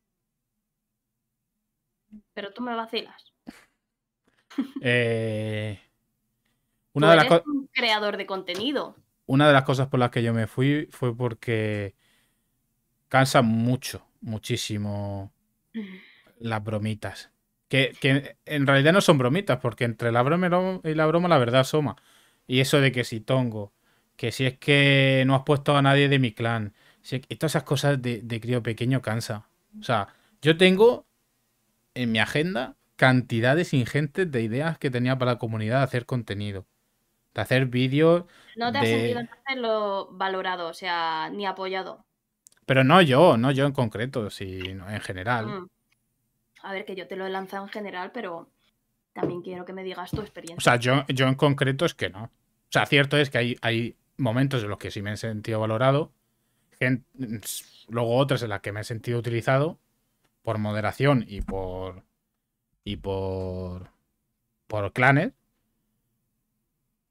Pero tú me vacilas. [LAUGHS] Eh... Una de las un creador de contenido. Una de las cosas por las que yo me fui fue porque cansa mucho, muchísimo [LAUGHS] las bromitas. Que, que en realidad no son bromitas, porque entre la broma y la broma la verdad asoma. Y eso de que si Tongo, que si es que no has puesto a nadie de mi clan, si todas esas cosas de, de crío pequeño cansa. O sea, yo tengo en mi agenda cantidades ingentes de ideas que tenía para la comunidad de hacer contenido de hacer vídeos. No te has sentido hacerlo valorado, o sea, ni apoyado. Pero no yo, no yo en concreto, sino en general. Mm. A ver, que yo te lo he lanzado en general, pero también quiero que me digas tu experiencia. O sea, yo, yo en concreto es que no. O sea, cierto es que hay, hay momentos en los que sí me he sentido valorado, luego otras en las que me he sentido utilizado por moderación y por y por por clanes.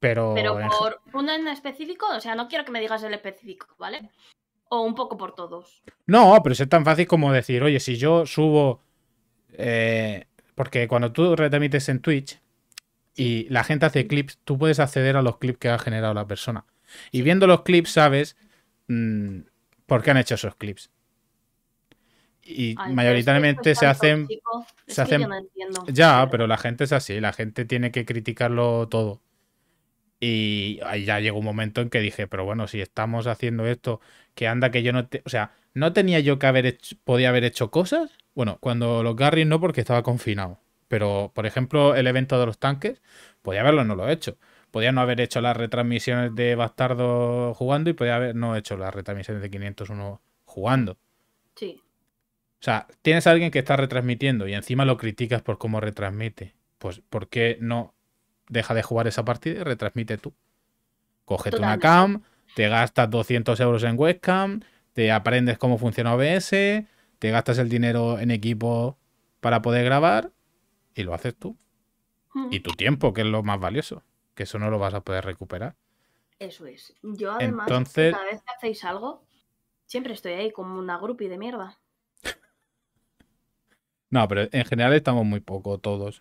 Pero, pero por uno en específico, o sea, no quiero que me digas el específico, ¿vale? O un poco por todos. No, pero es tan fácil como decir, oye, si yo subo eh, porque cuando tú retransmites en Twitch y la gente hace clips, tú puedes acceder a los clips que ha generado la persona. Y viendo los clips sabes mm, por qué han hecho esos clips. Y mayoritariamente se hacen... Se hacen ya, pero la gente es así, la gente tiene que criticarlo todo. Y ya llegó un momento en que dije, pero bueno, si estamos haciendo esto, que anda que yo no... Te... O sea, ¿no tenía yo que haber hecho, podía haber hecho cosas? Bueno, cuando los Garry no porque estaba confinado. Pero, por ejemplo, el evento de los tanques, podía haberlo no lo he hecho. Podía no haber hecho las retransmisiones de Bastardo jugando y podía haber no hecho las retransmisiones de 501 jugando. Sí. O sea, tienes a alguien que está retransmitiendo y encima lo criticas por cómo retransmite. Pues, ¿por qué no deja de jugar esa partida y retransmite tú? Cógete una cam, te gastas 200 euros en webcam, te aprendes cómo funciona OBS, te gastas el dinero en equipo para poder grabar y lo haces tú. Mm. Y tu tiempo, que es lo más valioso, que eso no lo vas a poder recuperar. Eso es. Yo además, cada vez que hacéis algo, siempre estoy ahí como una grupi de mierda. [LAUGHS] no, pero en general estamos muy poco todos.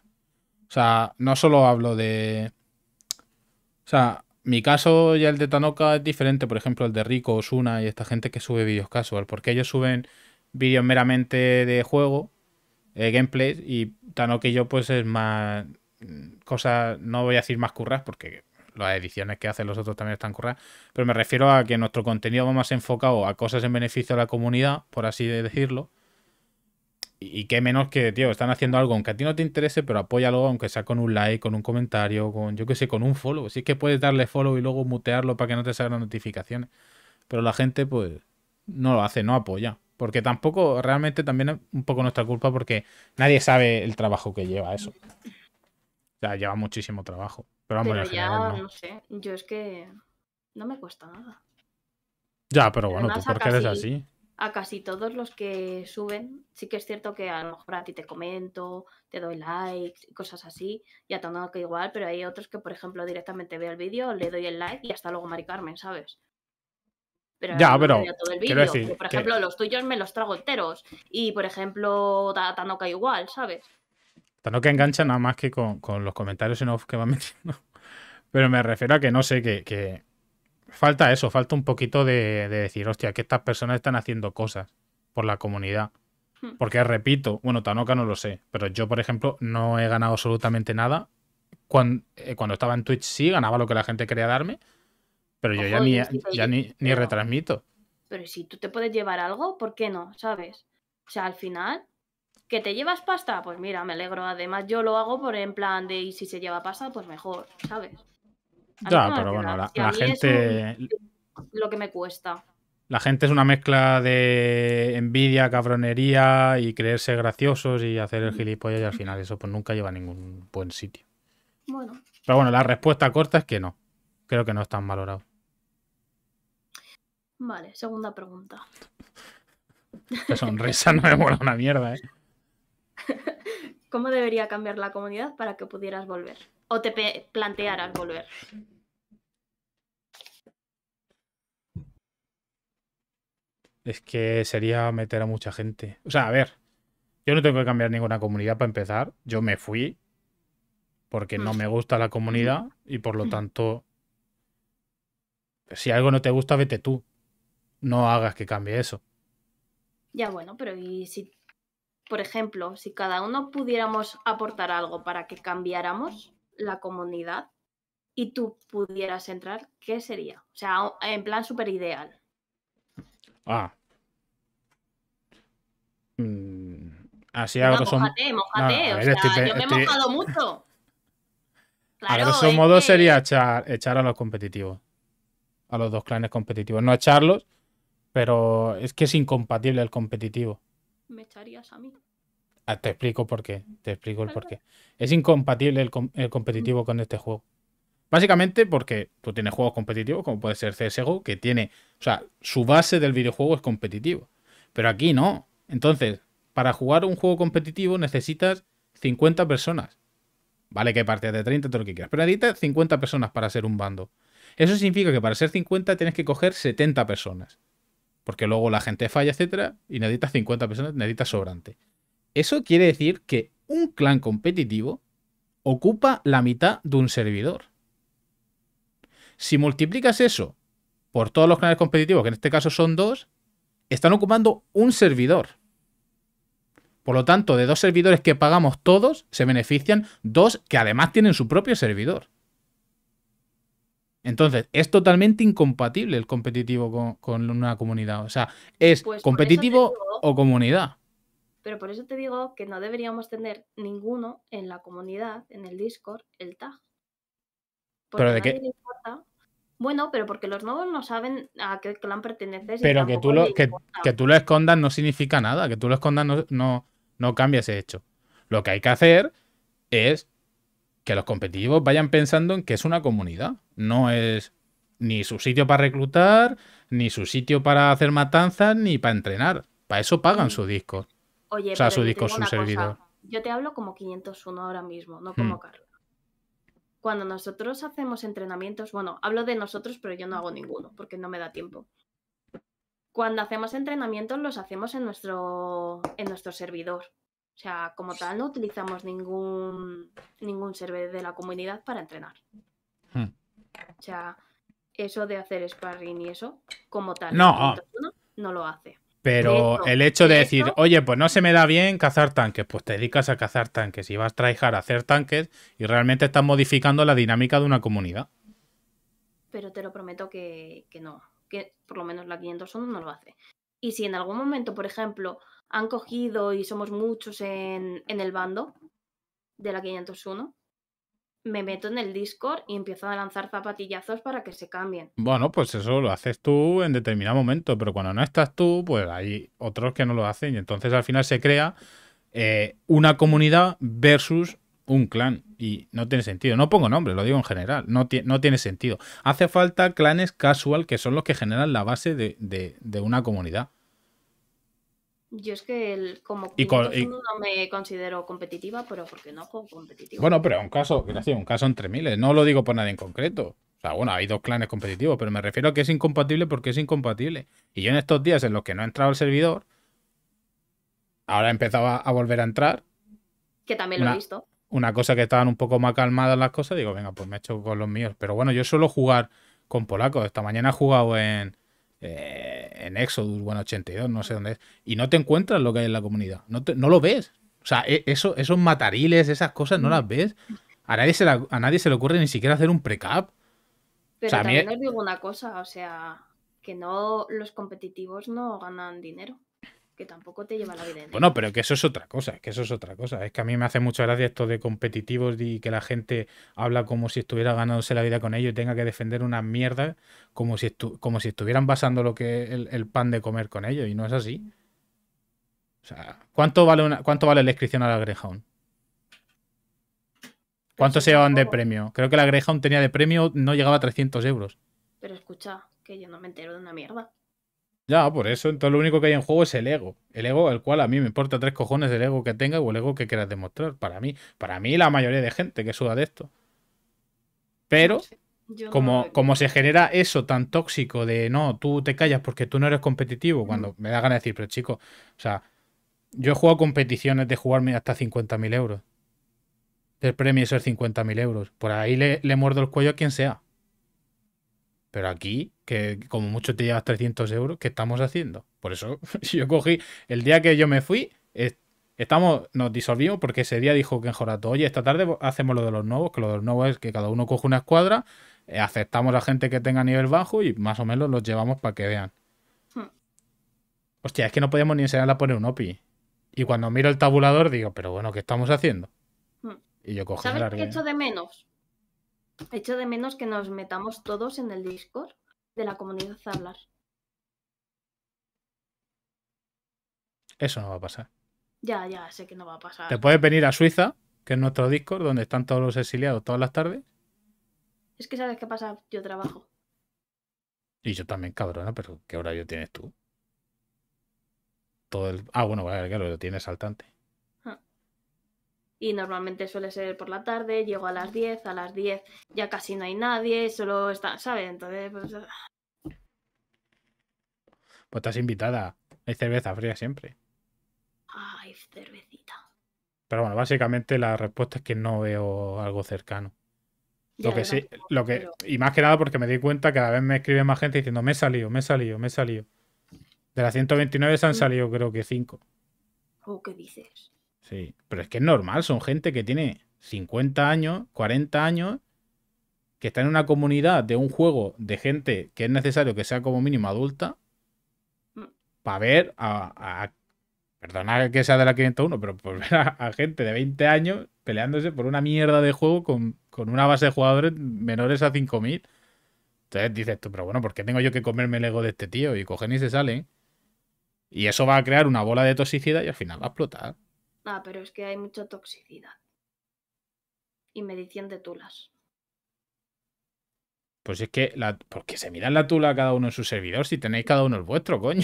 O sea, no solo hablo de... O sea, mi caso y el de Tanoka es diferente, por ejemplo, el de Rico, Osuna y esta gente que sube vídeos casual, porque ellos suben vídeos meramente de juego, eh, gameplay, y que yo pues es más mm, cosas, no voy a decir más curras, porque las ediciones que hacen los otros también están curras, pero me refiero a que nuestro contenido va más enfocado a cosas en beneficio de la comunidad, por así decirlo. Y, que qué menos que, tío, están haciendo algo, aunque a ti no te interese, pero apóyalo, aunque sea con un like, con un comentario, con, yo qué sé, con un follow. Si es que puedes darle follow y luego mutearlo para que no te salgan notificaciones. Pero la gente, pues, no lo hace, no apoya. Porque tampoco, realmente también es un poco nuestra culpa porque nadie sabe el trabajo que lleva eso. O sea, lleva muchísimo trabajo. Pero, vamos, ya, no. sé, yo es que no me cuesta nada. Ya, pero bueno, tú porque eres así. A casi todos los que suben, sí que es cierto que a lo mejor a ti te comento, te doy like, y cosas así, y a todo que igual, pero hay otros que, por ejemplo, directamente veo el vídeo, le doy el like y hasta luego Mari Carmen, ¿sabes? Pero ya, pero, por ejemplo, los tuyos me los trago enteros. Y, por ejemplo, Tanoka igual, ¿sabes? Tanoka engancha nada más que con, los comentarios en off que va [LAUGHS] metiendo. Pero me refiero a que no sé, que, falta eso, falta un poquito de, decir, hostia, que estas personas están haciendo cosas por la comunidad. Hmm. Porque repito, bueno, Tanoka no lo sé, pero yo, por ejemplo, no he ganado absolutamente nada. Cuando, eh, cuando estaba en Twitch sí ganaba lo que la gente quería darme, pero yo ya, ni, ya ni, retransmito. Pero si tú te puedes llevar algo, ¿por qué no? ¿Sabes? O sea, al final, ¿que te llevas pasta? Pues mira, me alegro. Además, yo lo hago por en plan de, y si se lleva pasta, pues mejor, ¿sabes? Ya, pero bueno, la, gente... lo que me cuesta. La gente es una mezcla de envidia, cabronería y creerse graciosos y hacer el mm. gilipollas y al final eso pues nunca lleva a ningún buen sitio. Bueno. Pero bueno, la respuesta corta es que no creo que no están valorado. Vale, segunda pregunta. Qué sonrisa no me mola una mierda, ¿eh? [LAUGHS] ¿Cómo debería cambiar la comunidad para que pudieras volver? O te plantearas volver. Es que sería meter a mucha gente. O sea, a ver, yo no tengo que cambiar ninguna comunidad para empezar. Yo me fui porque no mm. me gusta la comunidad mm. y por lo mm. tanto si algo no te gusta, vete tú. No hagas que cambie eso. Ya bueno, pero ¿y si, por ejemplo, si cada uno pudiéramos aportar algo para que cambiáramos la comunidad y tú pudieras entrar, ¿qué sería? O sea, en plan súper ideal. Ah. Mm. Así a O modo. yo me he mojado mucho. [LAUGHS] Claro, a modo sería echar a los competitivos a los dos clanes competitivos. No echarlos, pero es que es incompatible el competitivo. ¿Me echarías a mí? Ah, te explico por qué. Te explico el por qué. Es incompatible el, competitivo mm. con este juego. Básicamente porque tú tienes juegos competitivos, como puede ser CSGO, que tiene. O sea, su base del videojuego es competitivo. Pero aquí no. Entonces, para jugar un juego competitivo necesitas 50 personas. Vale que partidas de 30, todo lo que quieras. Pero necesitas 50 personas para ser un bando. Eso significa que para ser 50 tienes que coger 70 personas. Porque luego la gente falla, etcétera, y necesitas 50 personas, necesitas sobrante. Eso quiere decir que un clan competitivo ocupa la mitad de un servidor. Si multiplicas eso por todos los clanes competitivos, que en este caso son dos, están ocupando un servidor. Por lo tanto, de dos servidores que pagamos todos, se benefician dos que además tienen su propio servidor. Entonces, es totalmente incompatible el competitivo con, una comunidad. O sea, es pues competitivo o comunidad. Pero por eso te digo que no deberíamos tener ninguno en la comunidad, en el Discord, el tag. ¿Pero de qué? Bueno, pero porque los nuevos no saben a qué clan perteneces. Pero que tú, lo, que, tú lo escondas no significa nada, que tú lo escondas no, no, no cambia ese hecho. Lo que hay que hacer es que los competitivos vayan pensando en que es una comunidad. No es ni su sitio para reclutar, ni su sitio para hacer matanzas, ni para entrenar. Para eso pagan mm. su disco. Oye, o sea, su disco, su servidor. Yo te hablo como 501 ahora mismo, no mm. como Cuando nosotros hacemos entrenamientos, bueno, hablo de nosotros, pero yo no hago ninguno porque no me da tiempo. Cuando hacemos entrenamientos los hacemos en nuestro en nuestro servidor. O sea, como tal, no utilizamos ningún, ningún server de la comunidad para entrenar. Hmm. O sea, eso de hacer sparring y eso, como tal, no, no lo hace. Pero el hecho de, decir, oye, pues no se me da bien cazar tanques, pues te dedicas a cazar tanques y vas a trabajar a hacer tanques y realmente estás modificando la dinámica de una comunidad. Pero te lo prometo que, que no, que por lo menos la 501 no lo hace. Y si en algún momento, por ejemplo, han cogido y somos muchos en, el bando de la 501, me meto en el Discord y empiezo a lanzar zapatillazos para que se cambien. Bueno, pues eso lo haces tú en determinado momento, pero cuando no estás tú, pues hay otros que no lo hacen y entonces al final se crea eh, una comunidad versus un clan y no tiene sentido. No pongo nombre, lo digo en general, no, no tiene sentido. Hace falta clanes casual que son los que generan la base de una comunidad. Yo es que como y no me considero competitiva, pero porque no juego competitivo. Bueno, pero un caso, un caso entre miles. No lo digo por nadie en concreto. O sea, bueno, hay dos clanes competitivos, pero me refiero a que es incompatible porque es incompatible. Y yo en estos días en los que no he entrado al servidor, ahora empezaba a volver a entrar. Que también lo he visto. Una cosa que estaban un poco más calmadas las cosas, digo, venga, pues me hecho con los míos. Pero bueno, yo suelo jugar con polacos. Esta mañana he jugado en, eh, en Exodus, bueno, 82, no sé dónde es, y no te encuentras lo que hay en la comunidad, no, no lo ves. O sea, e, eso, esos matariles, esas cosas, no las mm. ves. A nadie se, a nadie se le ocurre ni siquiera hacer un precap. Pero también e os digo una cosa, o sea, que no los competitivos no ganan dinero que tampoco te lleva la vida. En bueno, pero que eso es otra cosa, que eso es otra cosa. Es que a mí me hace mucha gracia esto de competitivos y que la gente habla como si estuviera ganándose la vida con ellos y tenga que defender una mierda como si, como si estuvieran basando lo que el, pan de comer con ellos y no es así. Mm. O sea, ¿cuánto vale, cuánto vale la inscripción a la Greyhound? ¿Cuánto se llevaban de premio? Creo que la Greyhound tenía de premio, no llegaba a 300 euros. Pero escucha, que yo no me entero de una mierda. Ya, por eso, entonces lo único que hay en juego es el ego. El ego, el cual a mí me importa tres cojones el ego que tenga o el ego que quieras demostrar. Para mí, para mí la mayoría de gente que suda de esto. Pero, como, se genera eso tan tóxico de no, tú te callas porque tú no eres competitivo, cuando me da ganas de decir, pero chico, o sea, yo he jugado competiciones de jugarme hasta 50.000 euros. El premio es 50.000 euros. Por ahí le, le muerdo el cuello a quien sea. Pero aquí, que como mucho te llevas 300 euros, ¿qué estamos haciendo? Por eso [LAUGHS] yo cogí, el día que yo me fui, estamos, nos disolvimos porque ese día dijo que en Jorato, oye, esta tarde hacemos lo de los nuevos, que lo de los nuevos es que cada uno coge una escuadra, eh, aceptamos a gente que tenga nivel bajo y más o menos los llevamos para que vean. Hmm. Hostia, es que no podíamos ni enseñarla a poner un OPI. Y cuando miro el tabulador digo, pero bueno, ¿qué estamos haciendo? Hmm. Y yo cogí ¿Sabes qué echo de menos? Echo de menos que nos metamos todos en el Discord de la comunidad a hablar. Eso no va a pasar. Ya, ya, sé que no va a pasar. Te puedes venir a Suiza, que es nuestro Discord, donde están todos los exiliados todas las tardes. Es que sabes qué pasa, yo trabajo. Y yo también, cabrona, pero ¿qué horario tienes tú? Todo el... Ah, bueno, claro, lo tienes saltante. Ah. Y normalmente suele ser por la tarde, llego a las 10, a las 10 ya casi no hay nadie, solo está, ¿sabes? Entonces, pues... Ah. Pues estás invitada. Hay cerveza fría siempre. hay cervecita. Pero bueno, básicamente la respuesta es que no veo algo cercano. lo que sí, lo que, y más que nada porque me di cuenta que cada vez me escribe más gente diciendo me he salido, me he salido, me he salido. De las 129 se han mm. salido creo que 5. ¿O qué dices? Sí, pero es que es normal, son gente que tiene 50 años, 40 años, que está en una comunidad de un juego de gente que es necesario que sea como mínimo adulta para ver a, perdona que sea de la 501, pero por ver a, gente de 20 años peleándose por una mierda de juego con, una base de jugadores menores a 5.000. Entonces dices tú, pero bueno, ¿por qué tengo yo que comerme el ego de este tío? Y cogen y se salen. Y eso va a crear una bola de toxicidad y al final va a explotar. Ah, pero es que hay mucha toxicidad. Y medición de tulas. Pues es que la... porque se miran la tula cada uno en su servidor si tenéis cada uno el vuestro, coño.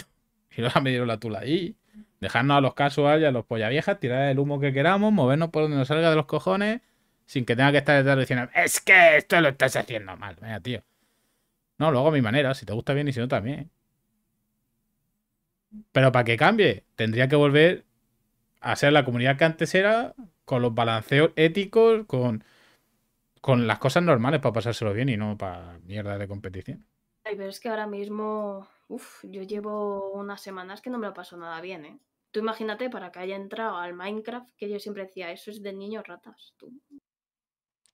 [LAUGHS] Y nos ha dieron la tula ahí. Dejarnos a los casuales y a los viejas, tirar el humo que queramos, movernos por donde nos salga de los cojones, sin que tenga que estar detrás diciendo, es que esto lo estás haciendo mal. Venga, tío. No, lo hago a mi manera, si te gusta bien y si no también. Pero para que cambie, tendría que volver a ser la comunidad que antes era, con los balanceos éticos, con, con las cosas normales para pasárselo bien y no para mierda de competición. Ay, pero es que ahora mismo Uf, yo llevo unas semanas que no me lo paso nada bien, ¿eh? Tú imagínate para que haya entrado al Minecraft, que yo siempre decía, eso es de niños ratas, tú.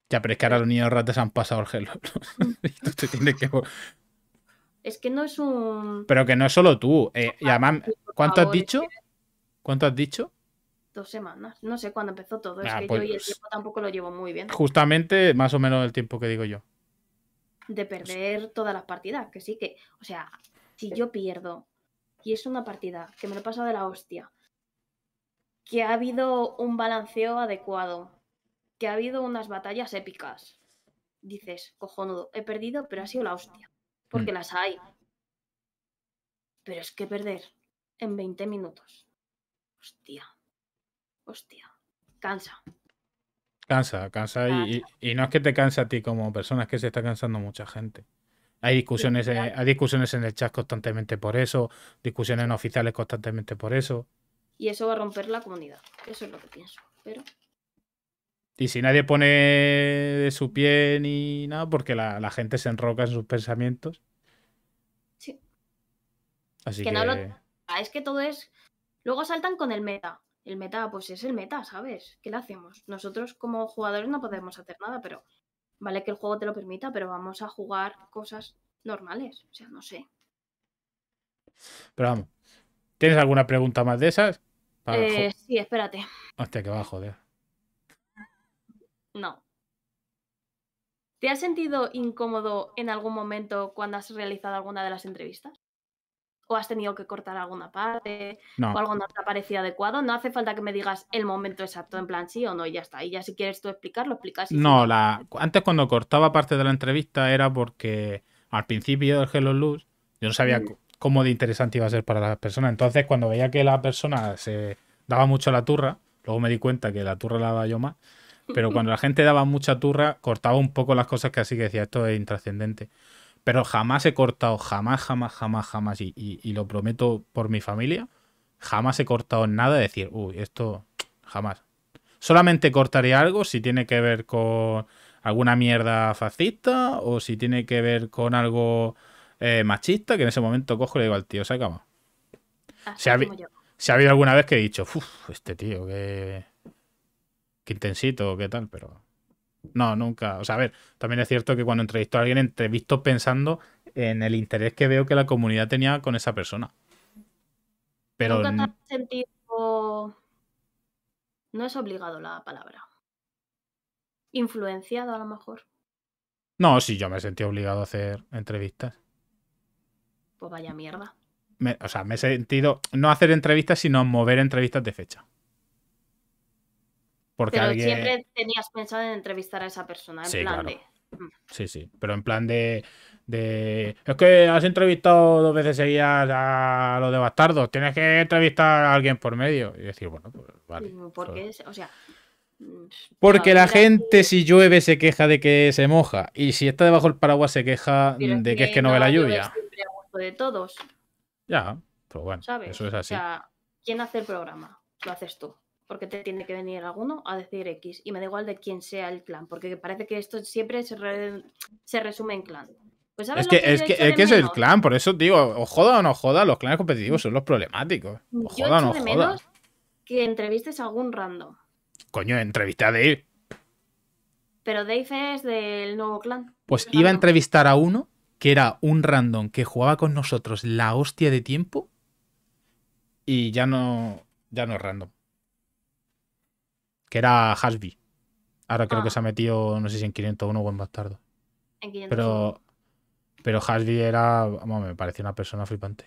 Ya, pero es que ahora los niños ratas han pasado el gelo. [LAUGHS] te que... Es que no es un... Pero que no es solo tú. Eh, ¿cuánto has dicho? ¿Cuánto has dicho? Dos semanas. No sé cuándo empezó todo. es ah, que yo pues el tiempo tampoco lo llevo muy bien. Justamente, más o menos el tiempo que digo yo. De perder todas las partidas, que sí que... O sea, si yo pierdo, y es una partida que me lo he pasado de la hostia, que ha habido un balanceo adecuado, que ha habido unas batallas épicas, dices, cojonudo, he perdido, pero ha sido la hostia, porque mm. las hay. Pero es que perder en 20 minutos, hostia, hostia, cansa. Cansa, cansa, Y, y, no es que te cansa a ti como persona, es que se está cansando mucha gente. Hay discusiones, discusiones en el chat constantemente por eso, discusiones no oficiales constantemente por eso. Y eso va a romper la comunidad, eso es lo que pienso. Pero... Y si nadie pone de su pie ni nada, porque la, gente se enroca en sus pensamientos. Sí. Así que, ah, es que todo es. Luego saltan con el meta. El meta, pues es el meta, ¿sabes? ¿Qué le hacemos? Nosotros como jugadores no podemos hacer nada, pero Vale que el juego te lo permita, pero vamos a jugar cosas normales. O sea, no sé. Pero vamos. ¿Tienes alguna pregunta más de esas? Eh, sí, espérate. Hostia, que va, joder. No. ¿Te has sentido incómodo en algún momento cuando has realizado alguna de las entrevistas? o has tenido que cortar alguna parte o algo no te ha parecido adecuado. No hace falta que me digas el momento exacto, en plan sí o no, y ya está. Y ya si quieres tú explicarlo, explicas. No, la... antes cuando cortaba parte de la entrevista era porque al principio del Hello Luz yo no sabía mm. cómo de interesante iba a ser para las personas. Entonces cuando veía que la persona se daba mucho la turra, luego me di cuenta que la turra la daba yo más, pero cuando la [LAUGHS] gente daba mucha turra, cortaba un poco las cosas que así que decía, esto es intrascendente. Pero jamás he cortado, jamás, jamás, jamás, jamás, y, lo prometo por mi familia, jamás he cortado nada de decir, uy, esto jamás. Solamente cortaré algo si tiene que ver con alguna mierda fascista o si tiene que ver con algo eh, machista, que en ese momento cojo y le digo al tío, se más. Si ha, habido alguna vez que he dicho, uff, este tío, qué intensito, qué tal, pero no, nunca. O sea, a ver, también es cierto que cuando entrevisto a alguien, entrevisto pensando en el interés que veo que la comunidad tenía con esa persona. Pero. Nunca te has sentido. No es obligado la palabra. Influenciado a lo mejor. No, sí, yo me he sentido obligado a hacer entrevistas. Pues vaya mierda. o sea, me he sentido. No hacer entrevistas, sino mover entrevistas de fecha. Porque siempre tenías pensado en entrevistar a esa persona, en sí, plan mm". Sí, sí, pero en plan de, de, Es que has entrevistado dos veces seguidas a los de bastardos, tienes que entrevistar a alguien por medio. Y decir, bueno, pues vale. Mm, porque, la gente si llueve se queja de que se moja y si está debajo del paraguas se queja de que, es que no ve la lluvia. Siempre gusto de todos. Ya, pero pues bueno, eso es así. O sea, ¿quién hace el programa? Lo haces tú porque te tiene que venir alguno a decir X. Y me da igual de quién sea el clan, porque parece que esto siempre se, resume en clan. Pues, ¿sabes es que, que es, que, es, el clan, por eso digo, o joda o no joda, los clanes competitivos mm. son los problemáticos. o de menos que entrevistes a algún random. Coño, entrevista a Dave. Pero Dave es del nuevo clan. Pues iba a entrevistar a uno que era un random que jugaba con nosotros la hostia de tiempo y ya no, ya no es random que era Hasby. Ahora creo que ah. se ha metido, no sé si en 501 o en Bastardo. Pero, pero Hasby era, bueno, me parecía una persona flipante.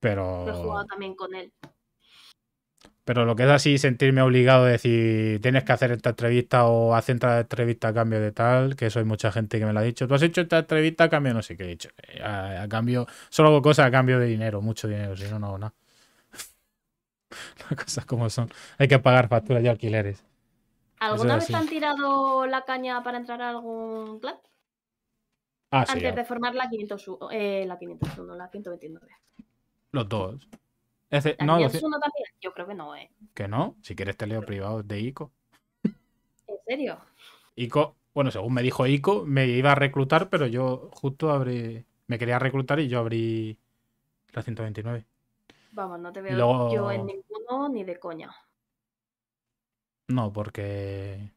Pero... he jugado también con él. Pero lo que es así, sentirme obligado a decir, tienes que hacer esta entrevista o haz esta entrevista a cambio de tal, que eso hay mucha gente que me lo ha dicho. Tú has hecho esta entrevista a cambio, no sé qué he dicho. Eh, a cambio, solo hago cosas a cambio de dinero, mucho dinero, si no, no hago nada. [LAUGHS] las cosas como son. Hay que pagar facturas y alquileres. ¿Alguna vez han tirado la caña para entrar a algún club? Ah, Antes ah. de formar la 500, eh, la 501, la 129. Los dos. también? Yo creo que no, ¿eh? ¿Que no? Si quieres te leo privado de ICO. ¿En serio? ICO, bueno, según me dijo ICO, me iba a reclutar, pero yo justo abrí... Me quería reclutar y yo abrí la 129. Vamos, no te veo yo en ninguno ni de coña. No, porque.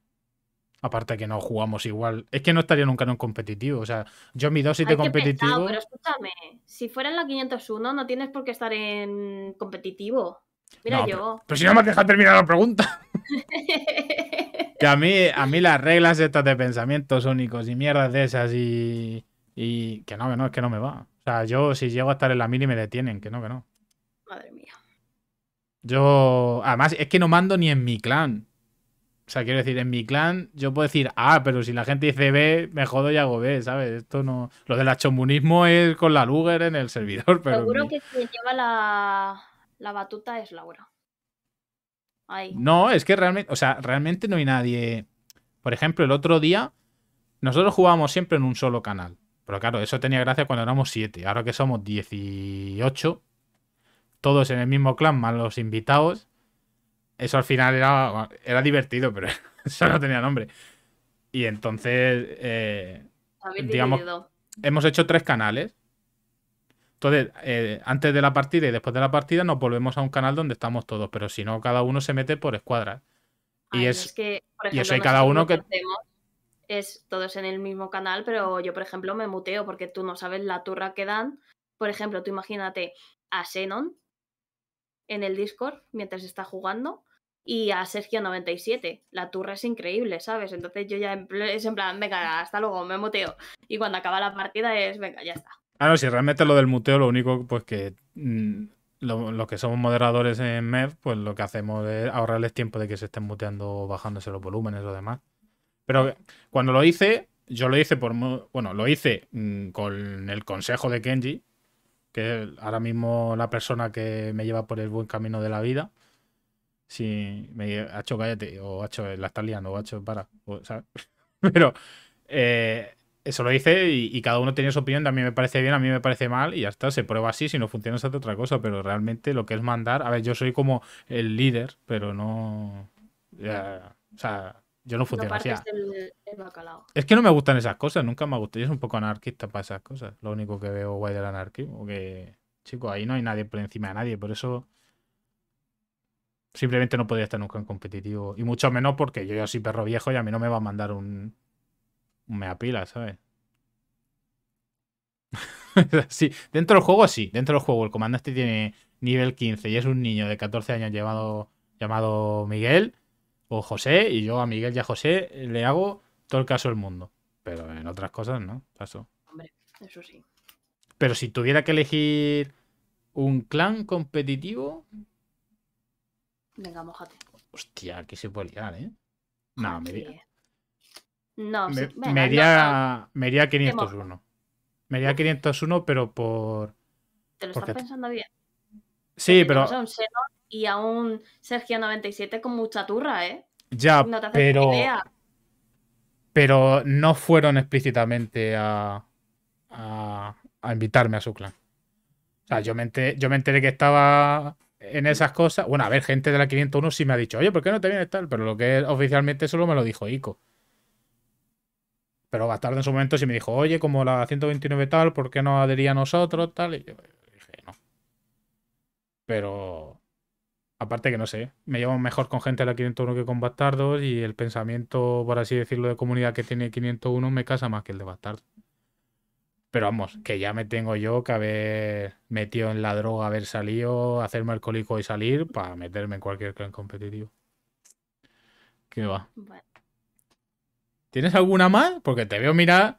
Aparte que no jugamos igual. Es que no estaría nunca en un competitivo. O sea, yo mi dosis de competitivo. pero escúchame, si fuera en la 501 no tienes por qué estar en competitivo. Mira yo. Pero, si no me has dejado terminar la pregunta. [LAUGHS] que a mí, a mí las reglas estas de pensamientos únicos y mierdas de esas y. Y que no, que no, es que no me va. O sea, yo si llego a estar en la mini me detienen, que no, que no. Madre mía. Yo, además, es que no mando ni en mi clan. O sea, quiero decir, en mi clan yo puedo decir ah, pero si la gente dice B, me jodo y hago B, ¿sabes? Esto no. Lo del achomunismo es con la Luger en el servidor, pero. Seguro que quien lleva la, batuta es Laura. Ahí. No, es que realmente, o sea, realmente no hay nadie. Por ejemplo, el otro día, nosotros jugábamos siempre en un solo canal. Pero claro, eso tenía gracia cuando éramos siete. Ahora que somos 18, todos en el mismo clan, más los invitados. Eso al final era, era divertido, pero [LAUGHS] eso no tenía nombre. Y entonces, eh, digamos, hemos hecho tres canales. Entonces, eh, antes de la partida y después de la partida nos volvemos a un canal donde estamos todos, pero si no, cada uno se mete por escuadra. y es, que, cada uno que... es todos en el mismo canal, pero yo, por ejemplo, me muteo porque tú no sabes la turra que dan. Por ejemplo, tú imagínate a Xenon, en el Discord mientras está jugando y a Sergio97. La turra es increíble, ¿sabes? Entonces yo ya es en plan, venga, hasta luego, me muteo. Y cuando acaba la partida es, venga, ya está. Ah, si realmente lo del muteo, lo único pues que mm, los que somos moderadores en MEV, pues lo que hacemos es ahorrarles tiempo de que se estén muteando bajándose los volúmenes o demás. Pero cuando lo hice, yo lo hice por... Bueno, lo hice mm, con el consejo de Kenji, que ahora mismo la persona que me lleva por el buen camino de la vida. Si me ha hecho, cállate, o ha hecho, la está liando, o ha hecho, para, [LAUGHS] Pero eh, eso lo dice y, cada uno tiene su opinión. A mí me parece bien, a mí me parece mal y ya está. Se prueba así. Si no funciona, se hace otra cosa. Pero realmente lo que es mandar. A ver, yo soy como el líder, pero no. o sea, yo no funciona Es que no me gustan esas cosas, nunca me ha Yo soy un poco anarquista para esas cosas. Lo único que veo guay del anarquismo, que, chico, ahí no hay nadie por encima de nadie, por eso simplemente no podría estar nunca en competitivo. Y mucho menos porque yo soy perro viejo y a mí no me va a mandar un, un mea ¿sabes? [LAUGHS] sí, dentro del juego sí, dentro del juego el comandante tiene nivel 15 y es un niño de 14 años llamado Miguel o pues José, y yo a Miguel y a José le hago todo el caso del mundo. Pero en otras cosas no, paso. Hombre, eso sí. Pero si tuviera que elegir un clan competitivo. Venga, mojate. Hostia, aquí se puede liar, ¿eh? No, me diría... No, me, sí. me, 501. Me diría 501, pero por. ¿Te lo estás pensando bien? Sí, pero y a un Sergio 97 con mucha turra, ¿eh? Ya, no te pero... Idea. Pero no fueron explícitamente a, a, invitarme a su clan. O sea, yo me, enteré, yo me enteré que estaba en esas cosas. Bueno, a ver, gente de la 501 sí me ha dicho, oye, ¿por qué no te vienes tal? Pero lo que es, oficialmente solo me lo dijo Ico. Pero tarde en su momento sí me dijo, oye, como la 129 tal, ¿por qué no adhería a nosotros tal? Y yo dije, no. Pero Aparte que no sé, me llevo mejor con gente de la 501 que con bastardos y el pensamiento, por así decirlo, de comunidad que tiene 501 me casa más que el de bastardos. Pero vamos, que ya me tengo yo que haber metido en la droga, haber salido, hacerme alcohólico y salir para meterme en cualquier clan competitivo. ¿Qué va? ¿Tienes alguna más? Porque te veo mirar.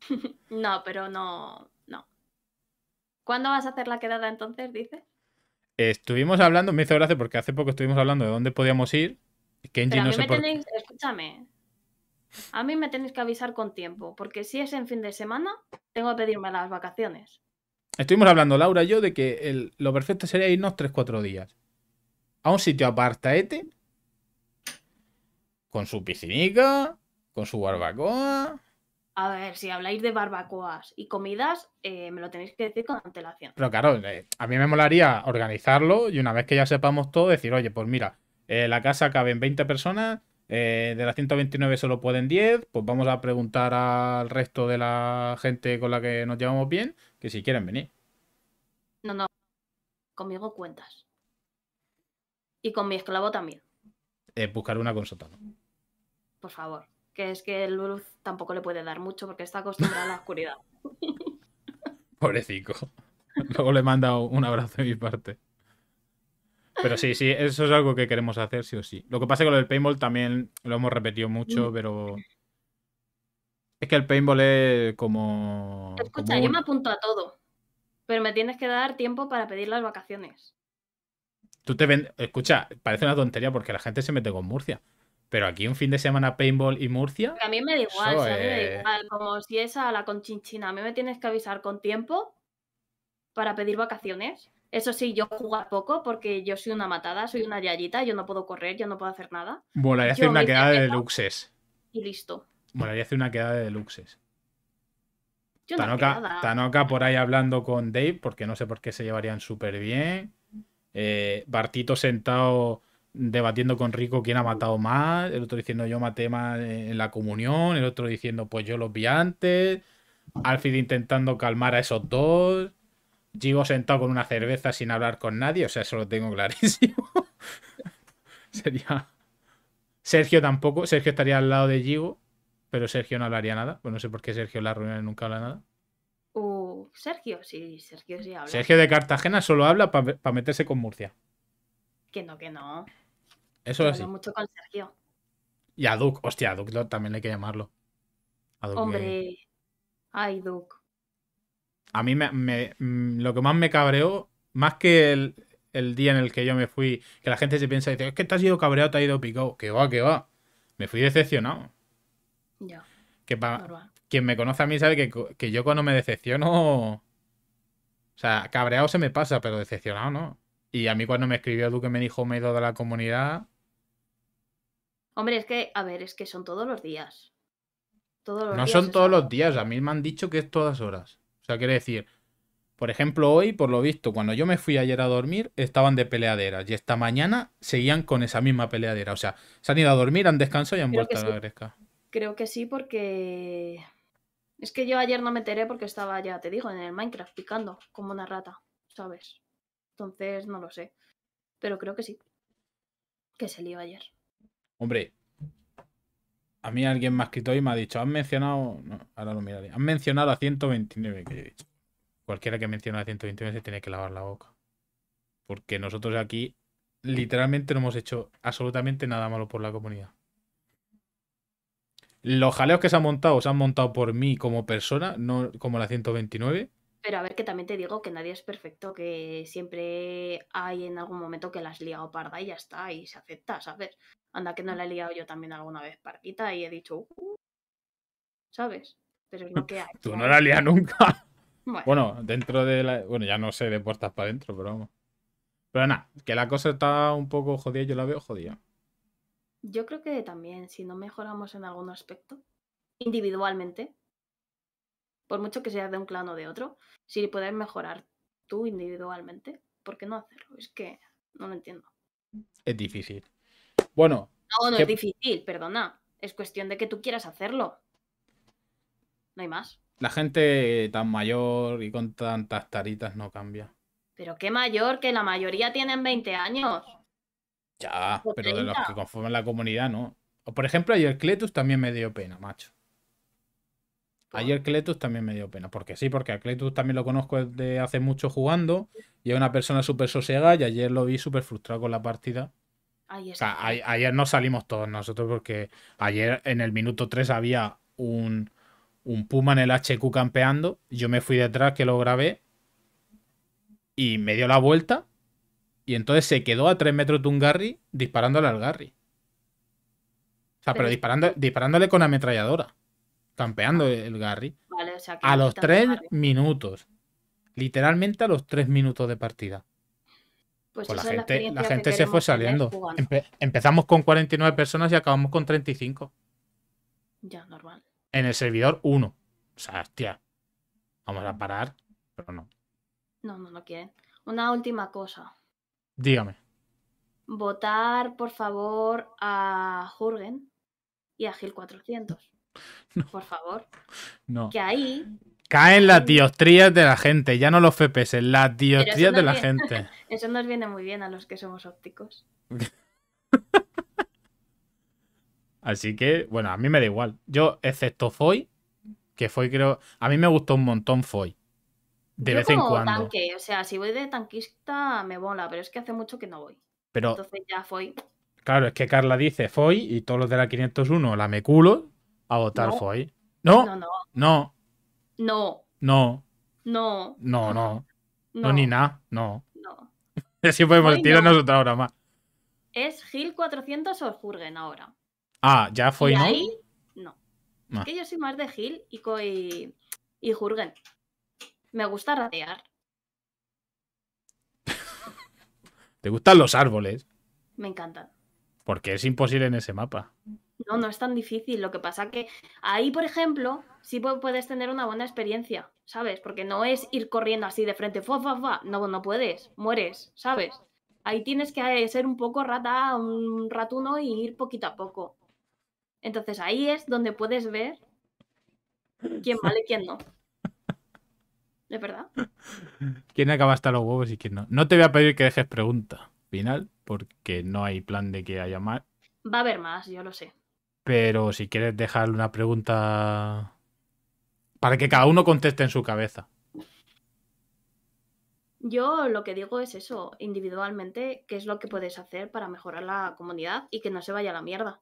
[LAUGHS] no, pero no. no. ¿Cuándo vas a hacer la quedada entonces, dices? Estuvimos hablando, me hizo gracia porque hace poco estuvimos hablando de dónde podíamos ir. me escúchame. A mí me tenéis que avisar con tiempo, porque si es en fin de semana, tengo que pedirme las vacaciones. Estuvimos hablando, Laura y yo, de que lo perfecto sería irnos 3-4 días a un sitio apartaete, con su piscinica, con su barbacoa, a ver, si habláis de barbacoas y comidas, eh, me lo tenéis que decir con antelación. Pero claro, eh, a mí me molaría organizarlo y una vez que ya sepamos todo, decir, oye, pues mira, eh, la casa cabe en 20 personas, de las 129 solo pueden 10, pues vamos a preguntar al resto de la gente con la que nos llevamos bien, que si quieren venir. No, no, conmigo cuentas. Y con mi esclavo también. buscar una consulta. Por favor que es que el luz tampoco le puede dar mucho porque está acostumbrado a la oscuridad. [LAUGHS] Pobrecico. Luego le manda un abrazo de mi parte. Pero sí, sí, eso es algo que queremos hacer, sí o sí. Lo que pasa es que lo del paintball también lo hemos repetido mucho, mm. pero. Es que el paintball es como. Escucha, yo me apunto a todo. Pero me tienes que dar tiempo para pedir las vacaciones. Tú te ven... Escucha, parece una tontería porque la gente se mete con Murcia. Pero aquí un fin de semana paintball y Murcia. a mí me da igual, me da igual. Como si es a la conchinchina. A mí me tienes que avisar con tiempo para pedir vacaciones. Eso sí, yo juego poco porque yo soy una matada, soy una yayita, yo no puedo correr, yo no puedo hacer nada. a hacer una quedada de deluxes. Y listo. Bueno, hacer una quedada de deluxes. Tanoka, Tanoka por ahí hablando con Dave, porque no sé por qué se llevarían súper bien. Eh, Bartito sentado debatiendo con Rico quién ha matado más, el otro diciendo yo maté más en la comunión, el otro diciendo pues yo los vi antes, Alfred intentando calmar a esos dos, Gigo sentado con una cerveza sin hablar con nadie, o sea, eso lo tengo [LAUGHS] clarísimo. Sería... Sergio tampoco, Sergio estaría al lado de Gigo, pero Sergio no hablaría nada, pues no sé por qué Sergio en la reunión nunca habla nada. Uh, Sergio, sí, Sergio sí habla. Sergio de Cartagena solo habla para meterse con Murcia. Que no, que no. Eso es. así. mucho con Sergio. Y a Duke, hostia, a Duke también hay que llamarlo. Hombre, ay, Duke. A mí me, mm, lo que más me cabreó, más que el, día en el que yo me fui, que la gente se piensa, dice, es que te has ido cabreado, te has ido picado. Que va, que va. Me fui decepcionado. Ya. Que quien me conoce a mí sabe que, que yo cuando me decepciono. O sea, cabreado se me pasa, pero decepcionado no. Y a mí cuando me escribió Duke me dijo me he ido de la comunidad, Hombre, es que, a ver, es que son todos los días. Todos los no son todos los días, a mí me han dicho que es todas horas. O sea, quiere decir, por ejemplo, hoy, por lo visto, cuando yo me fui ayer a dormir, estaban de peleaderas y esta mañana seguían con esa misma peleadera. O sea, se han ido a dormir, han descansado y han vuelto a la gresca. Creo que sí, porque. Es que yo ayer no me enteré porque estaba, ya te digo, en el Minecraft picando como una rata, ¿sabes? Entonces, no lo sé. Pero creo que sí. Que se lió ayer. Hombre, a mí alguien me ha escrito y me ha dicho, han mencionado, ahora lo miraré, han mencionado a 129, que he dicho. Cualquiera que menciona a 129 se tiene que lavar la boca. Porque nosotros aquí literalmente no hemos hecho absolutamente nada malo por la comunidad. Los jaleos que se han montado, se han montado por mí como persona, no como la 129. Pero a ver, que también te digo que nadie es perfecto, que siempre hay en algún momento que las liado parda y ya está, y se acepta, ¿sabes? Anda, que no la he liado yo también alguna vez, Parquita, y he dicho, uh, ¿sabes? Pero no que Tú no la lías nunca. [LAUGHS] Bueno. dentro de la. Bueno, ya no sé de puertas para adentro, pero vamos. Pero nada, que la cosa está un poco jodida, yo la veo jodida. Yo creo que también, si no mejoramos en algún aspecto, individualmente, por mucho que seas de un clan o de otro, si puedes mejorar tú individualmente, ¿por qué no hacerlo? Es que no lo entiendo. Es difícil. Bueno. No, no es difícil, perdona. Es cuestión de que tú quieras hacerlo. No hay más. La gente tan mayor y con tantas taritas no cambia. Pero qué mayor, que la mayoría tienen 20 años. Ya, pero de los que conforman la comunidad, ¿no? Por ejemplo, ayer Cletus también me dio pena, macho. Ayer Cletus también me dio pena, porque sí, porque a Cletus también lo conozco desde hace mucho jugando y es una persona súper sosega y ayer lo vi súper frustrado con la partida ayer no salimos todos nosotros porque ayer en el minuto 3 había un, Puma en el HQ campeando. Yo me fui detrás que lo grabé y me dio la vuelta. Y entonces se quedó a 3 metros de un Garry disparándole al Garry. O sea, pero, disparando, disparándole con ametralladora. Campeando ah. el Garry. a los 3 minutos. Literalmente a los 3 minutos de partida. Pues, pues, la gente, se fue saliendo. empezamos con 49 personas y acabamos con 35. Ya, normal. En el servidor 1. O sea, hostia. Vamos a parar, pero no. No, no, no quieren. Una última cosa. Dígame. Votar, por favor, a Jurgen y a Gil 400. [LAUGHS] Por favor. No. Que ahí Caen las diostrías de la gente, ya no los FPS, las diostrías de la gente. [LAUGHS] Eso nos viene muy bien a los que somos ópticos. [LAUGHS] Así que, bueno, a mí me da igual. Yo, excepto Foy, que Foy creo. A mí me gustó un montón Foy. De vez en cuando. Tanque, o sea, si voy de tanquista me bola, pero es que hace mucho que no voy. Pero, Entonces ya Foy. Claro, es que Carla dice Foy y todos los de la 501 la me culo a votar Foi Foy. no, no. no. No. No. No. No, no. No, ni nada. No. No. Así [LAUGHS] podemos tirarnos otra hora más. Es Gil 400 o Jurgen ahora. Ah, ya fue, y ¿no? no. Es ah. que yo soy más de Gil y, y, y Jurgen. Me gusta ratear. [LAUGHS] ¿Te gustan los árboles? Me encantan. Porque es imposible en ese mapa. No, no es tan difícil. Lo que pasa que ahí, por ejemplo, sí puedes tener una buena experiencia, ¿sabes? Porque no es ir corriendo así de frente, fa, fa, fa. No, no puedes, mueres, ¿sabes? Ahí tienes que eh, ser un poco rata, un ratuno y ir poquito a poco. Entonces ahí es donde puedes ver quién vale y quién no. ¿De [LAUGHS] verdad? ¿Quién acaba hasta los huevos y quién no? No te voy a pedir que dejes pregunta final, porque no hay plan de que haya más. Va a haber más, yo lo sé. Pero si quieres dejarle una pregunta para que cada uno conteste en su cabeza. Yo lo que digo es eso, individualmente, qué es lo que puedes hacer para mejorar la comunidad y que no se vaya a la mierda.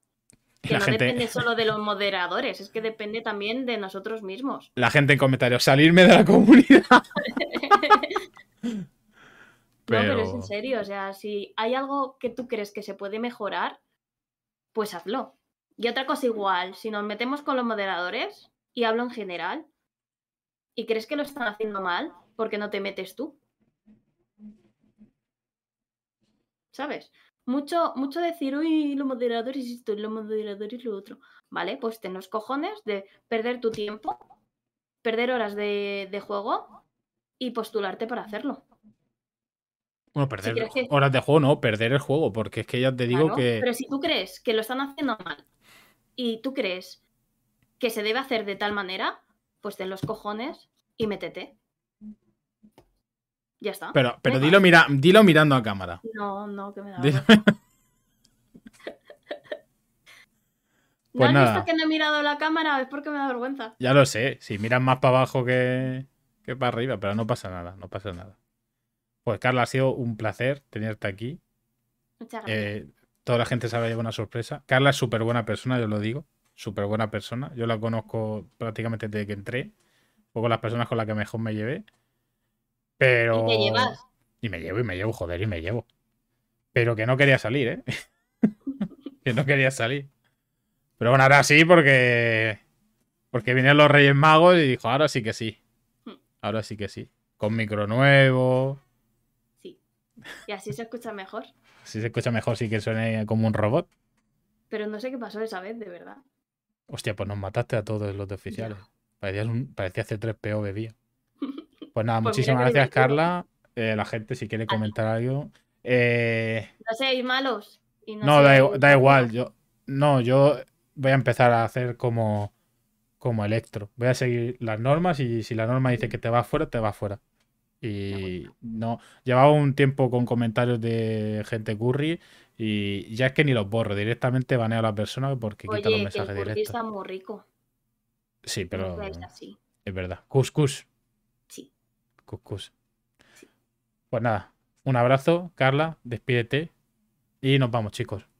Que no depende solo de los moderadores, es que depende también de nosotros mismos. La gente en comentarios, salirme de la comunidad. [LAUGHS] [LAUGHS] No, pero es en serio, o sea, si hay algo que tú crees que se puede mejorar, pues hazlo. Y otra cosa igual, si nos metemos con los moderadores, y hablo en general, y crees que lo están haciendo mal, porque no te metes tú? ¿Sabes? Mucho, mucho decir, uy, los moderadores y esto, los moderadores y lo otro. Vale, pues ten los cojones de perder tu tiempo, perder horas de, juego y postularte para hacerlo. Bueno, perder horas de juego, no, perder el juego, porque es que ya te digo que. Pero si tú crees que lo están haciendo mal y tú crees que se debe hacer de tal manera, pues ten los cojones y métete. Ya está. Pero, pero dilo, mira, dilo mirando a cámara. No, no, que me da. vergüenza [LAUGHS] Pues ¿No es que no he mirado la cámara? Es porque me da vergüenza. Ya lo sé. Si miras más para abajo que, para arriba, pero no pasa nada, no pasa nada. Pues Carla, ha sido un placer tenerte aquí. Muchas eh, gracias. Toda la gente sabe que una sorpresa. Carla es súper buena persona, yo lo digo. Súper buena persona. Yo la conozco prácticamente desde que entré. Fue con las personas con las que mejor me llevé. Pero. ¿Y llevas? Y me llevo, y me llevo, joder, y me llevo. Pero que no quería salir, ¿eh? [LAUGHS] que no quería salir. Pero bueno, ahora sí, porque. Porque vinieron los Reyes Magos y dijo, ahora sí que sí. Hmm. Ahora sí que sí. Con micro nuevo. Y así se escucha mejor. Así se escucha mejor, sí que suene como un robot. Pero no sé qué pasó esa vez, de verdad. Hostia, pues nos mataste a todos los de oficiales. Parecía C3PO bebía. [LAUGHS] Pues nada, pues muchísimas gracias, Carla. Eh, la gente, si quiere ah. comentar algo. Eh, no seáis malos. no, da, igual. Yo, no, yo voy a empezar a hacer como, como electro. Voy a seguir las normas y si la norma dice mm. que te vas fuera, te vas fuera. Y no, llevaba un tiempo con comentarios de gente curry y ya es que ni los borro, directamente baneo a la persona porque Oye, los mensajes directos. está muy rico. Sí, pero es, verdad. Cuscus. Sí. Cuscus. Pues nada, un abrazo, Carla, despídete y nos vamos, chicos.